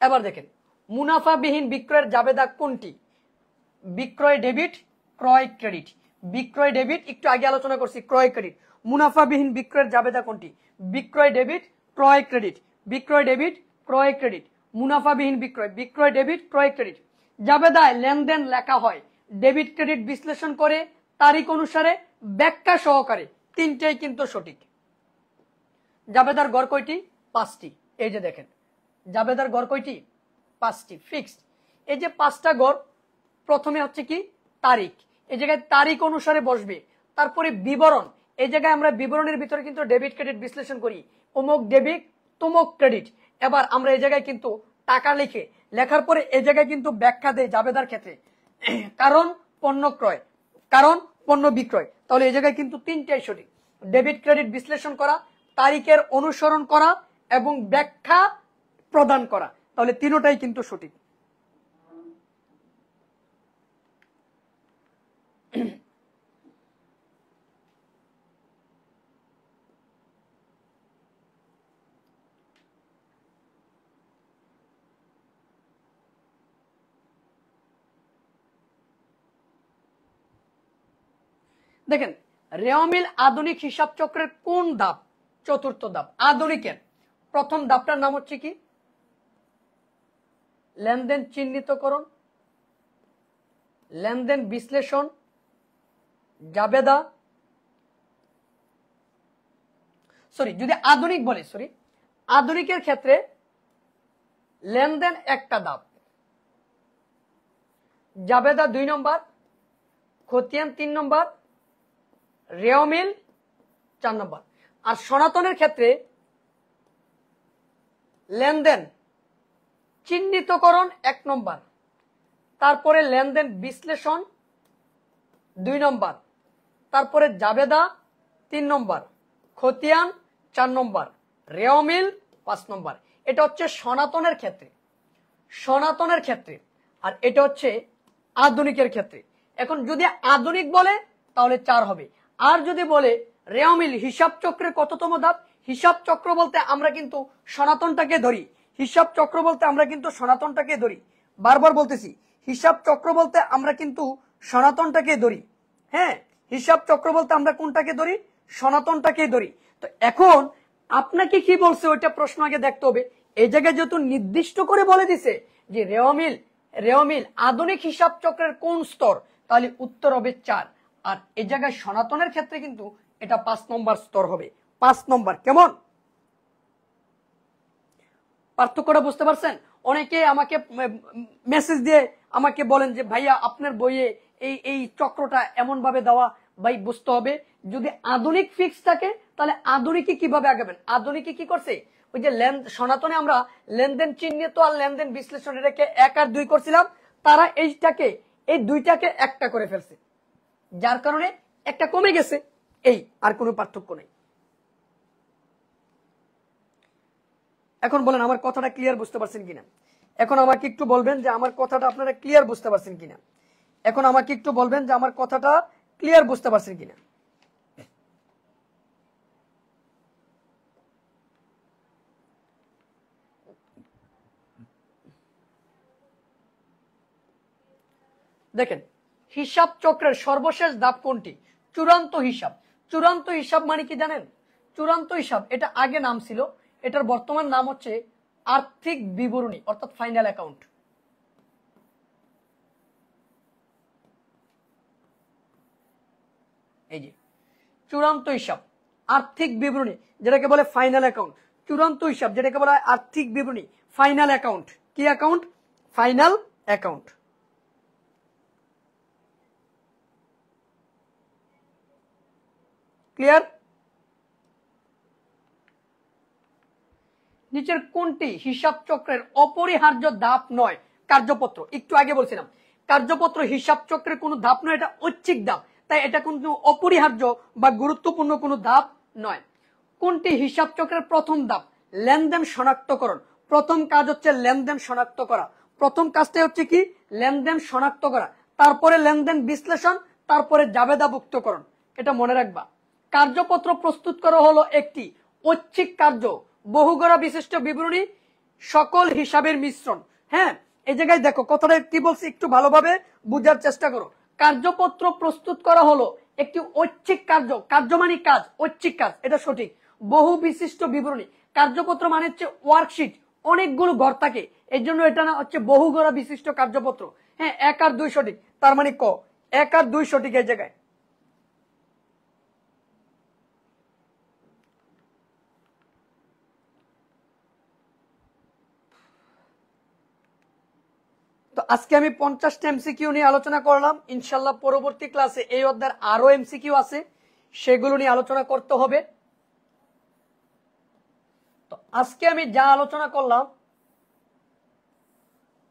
এবার দেখেন মুনাফাবিহীন বিক্রয়ের জাবেদা কোনটি বিক্রয় ডেবিট ক্রয় ক্রেডিট বিক্রয় ডেবিট একটু আগে আলোচনা করছি ক্রয় ক্রেডিট মুনাফাবিহীন বিক্রয়ের জাবেদা কোনটি বিক্রয় ডেবিট ক্রয় ক্রেডিট বিক্রয় ডেবিট ক্রয় ক্রেডিট মুনাফাবিহীন বিক্রয় বিক্রয় ডেবিট ক্রয় ক্রেডিট জাবেদায় লেনদেন লেখা হয় ডেবিট ক্রেডিট বিশ্লেষণ করে তারিখ অনুসারে ব্যাখ্যা সহকারে তিনটাই কিন্তু সঠিক জাবেদার গড় কয়টি পাঁচটি এই যে দেখেন জাবেদার গড় কয়টি পাঁচটি ফিক্সড এই যে পাঁচটা গড় প্রথমে হচ্ছে কি তারিখ এই জায়গায় তারিখ অনুসারে বসবে তারপরে বিবরণ এই জায়গায় আমরা বিবরণের ভিতরে কিন্তু ডেবিট ক্রেডিট বিশ্লেষণ করি অমুক ডেবিট তুমুক ক্রেডিট এবার আমরা এই জায়গায় কিন্তু টাকা লিখে লেখার পরে এই জায়গায় কিন্তু ব্যাখ্যা দেয় জাবেদার ক্ষেত্রে কারণ পণ্য ক্রয় কারণ পণ্য বিক্রয় তাহলে এই জায়গায় কিন্তু তিনটাই সঠিক ডেবিট ক্রেডিট বিশ্লেষণ করা তারিখের অনুসরণ করা এবং ব্যাখ্যা প্রদান করা তাহলে তিনোটাই কিন্তু সঠিক দেখেন রেওয়ামিল আধুনিক হিসাব চক্রের কোন দাপ চতুর্থ দাপ আধুনিকের প্রথম দাপটার নাম হচ্ছে কি লেনদেন চিহ্নিতকরণ লেনদেন বিশ্লেষণ জাবেদা সরি যদি আধুনিক বলে সরি আধুনিকের ক্ষেত্রে লেনদেন একটা দাপ জাবেদা দুই নম্বর খতিয়ান তিন নম্বর রেওমিল চার নম্বর আর সনাতনের ক্ষেত্রে লেনদেন চিহ্নিতকরণ এক নম্বর তারপরে লেনদেন বিশ্লেষণ দুই নম্বর তারপরে জাবেদা তিন নম্বর খতিয়ান চার নম্বর রেওমিল পাঁচ নম্বর এটা হচ্ছে সনাতনের ক্ষেত্রে সনাতনের ক্ষেত্রে আর এটা হচ্ছে আধুনিকের ক্ষেত্রে এখন যদি আধুনিক বলে তাহলে চার হবে আর যদি বলে রেওমিল হিসাব চক্রের কততম ধাপ হিসাব চক্র বলতে আমরা কিন্তু সনাতনটাকে ধরি হিসাব চক্র বলতে আমরা কিন্তু সনাতনটাকে ধরি বারবার বলতেছি হিসাব চক্র বলতে আমরা কিন্তু সনাতনটাকে ধরি হ্যাঁ হিসাব চক্র বলতে আমরা কোনটাকে ধরি সনাতনটাকে ধরি তো এখন আপনাকে কি বলছে ওইটা প্রশ্ন আগে দেখতে হবে এই জায়গায় যেহেতু নির্দিষ্ট করে বলে দিছে যে রেওমিল রেওমিল আধুনিক হিসাব চক্রের কোন স্তর তাহলে উত্তর হবে চার আর এই জায়গায় সনাতনের ক্ষেত্রে কিন্তু এটা পাঁচ নম্বর স্তর হবে পাঁচ নম্বর কেমন পার্থক্যটা বুঝতে পারছেন অনেকে আমাকে মেসেজ দিয়ে আমাকে বলেন যে ভাইয়া আপনার বইয়ে এই এই চক্রটা এমন ভাবে দেওয়া ভাই বুঝতে হবে যদি আধুনিক ফিক্স থাকে তাহলে আধুনিকে কিভাবে আগাবেন আধুনিকে কি করছে ওই যে সনাতনে আমরা লেনদেন চিহ্নিত আর লেনদেন বিশ্লেষণ রেখে এক আর দুই করছিলাম তারা এইটাকে এই দুইটাকে একটা করে ফেলছে যার কারণে একটা কমে গেছে এই আর কোনো পার্থক্য নেই এখন বলেন আমার কথাটা ক্লিয়ার বুঝতে পারছেন কিনা এখন আমাকে একটু বলবেন যে আমার কথাটা আপনারা ক্লিয়ার বুঝতে পারছেন কিনা এখন আমাকে একটু বলবেন যে আমার কথাটা ক্লিয়ার বুঝতে পারছেন কিনা দেখেন হিসাব চক্রের সর্বশেষ ধাপ কোনটি চূড়ান্ত হিসাব চূড়ান্ত হিসাব মানে কি জানেন চূড়ান্ত হিসাব এটা আগে নাম ছিল এটার বর্তমান নাম হচ্ছে আর্থিক বিবরণী অর্থাৎ ফাইনাল অ্যাকাউন্ট এই যে চূড়ান্ত হিসাব আর্থিক বিবরণী যেটাকে বলে ফাইনাল অ্যাকাউন্ট চূড়ান্ত হিসাব যেটাকে বলা হয় আর্থিক বিবরণী ফাইনাল অ্যাকাউন্ট কি অ্যাকাউন্ট ফাইনাল অ্যাকাউন্ট ক্লিয়ার নিচের কোনটি হিসাব চক্রের অপরিহার্য ধাপ নয় কার্যপত্র একটু আগে বলছিলাম কার্যপত্র হিসাব চক্রের কোন ধাপ নয় এটা ঐচ্ছিক ধাপ তাই এটা কিন্তু অপরিহার্য বা গুরুত্বপূর্ণ কোন ধাপ নয় কোনটি হিসাব চক্রের প্রথম ধাপ লেনদেন শনাক্তকরণ প্রথম কাজ হচ্ছে লেনদেন শনাক্ত করা প্রথম কাজটাই হচ্ছে কি লেনদেন শনাক্ত করা তারপরে লেনদেন বিশ্লেষণ তারপরে জাবেদাভুক্তকরণ এটা মনে রাখবা কার্যপত্র প্রস্তুত করা হলো একটি ঐচ্ছিক কার্য বহুগড়া বিশিষ্ট বিবরণী সকল হিসাবের মিশ্রণ হ্যাঁ এই জায়গায় দেখো কথাটা কি বলছি একটু ভালোভাবে বুঝার চেষ্টা করো কার্যপত্র প্রস্তুত করা হলো একটি ঐচ্ছিক কার্য কার্য মানে কাজ ঐচ্ছিক কাজ এটা সঠিক বহু বিশিষ্ট বিবরণী কার্যপত্র মানে হচ্ছে ওয়ার্কশিট অনেকগুলো ঘর থাকে এর জন্য এটা না হচ্ছে বহু গড়া বিশিষ্ট কার্যপত্র হ্যাঁ এক আর দুই সঠিক তার মানে ক এক আর দুই সঠিক এই জায়গায় তো আজকে আমি পঞ্চাশটা এমসিকিউ নিয়ে আলোচনা করলাম ইনশাল্লাহ পরবর্তী ক্লাসে এই অধ্যায়ের আরো এমসিকিউ আছে সেগুলো নিয়ে আলোচনা করতে হবে তো আজকে আমি যা আলোচনা করলাম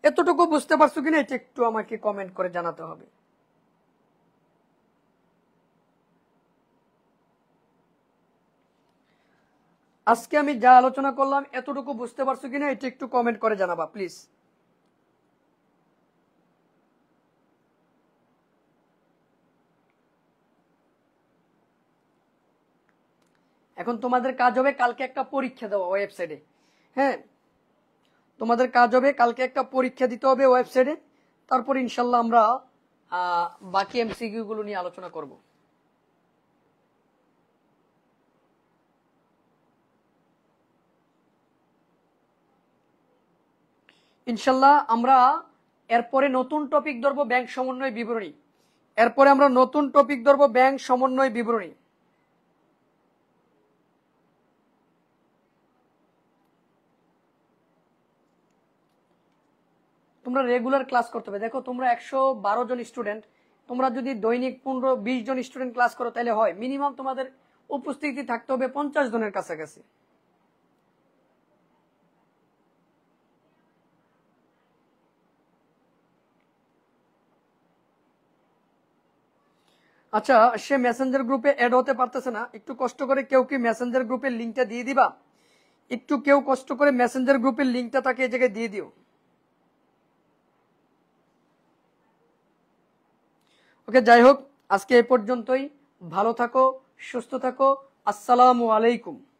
এতটুকু বুঝতে পারছো কিনা এটা একটু আমাকে কমেন্ট করে জানাতে হবে আজকে আমি যা আলোচনা করলাম এতটুকু বুঝতে পারছো কিনা এটা একটু কমেন্ট করে জানাবা প্লিজ এখন তোমাদের কাজ হবে কালকে একটা পরীক্ষা দেওয়া ওয়েবসাইটে হ্যাঁ তোমাদের কাজ হবে কালকে একটা পরীক্ষা দিতে হবে ওয়েবসাইটে তারপর ইনশাল্লাহ আমরা বাকি এমসিকিউ গুলো নিয়ে আলোচনা করব ইনশাল্লাহ আমরা এরপরে নতুন টপিক ধরবো ব্যাংক সমন্বয় বিবরণী এরপরে আমরা নতুন টপিক ধরবো ব্যাংক সমন্বয় বিবরণী তোমরা রেগুলার ক্লাস করতে হবে দেখো তোমরা একশো জন স্টুডেন্ট তোমরা যদি দৈনিক পনেরো বিশ জন স্টুডেন্ট ক্লাস করো তাহলে হয় মিনিমাম তোমাদের উপস্থিতি থাকতে হবে পঞ্চাশ জনের কাছাকাছি আচ্ছা সে মেসেঞ্জার গ্রুপে অ্যাড হতে পারতেছে না একটু কষ্ট করে কেউ কি মেসেঞ্জার গ্রুপের লিঙ্কটা দিয়ে দিবা একটু কেউ কষ্ট করে মেসেঞ্জার গ্রুপের লিঙ্কটা তাকে এই জায়গায় দিয়ে দিও ওকে যাই হোক আজকে এ পর্যন্তই ভালো থাকো সুস্থ থাকো আসসালামু আলাইকুম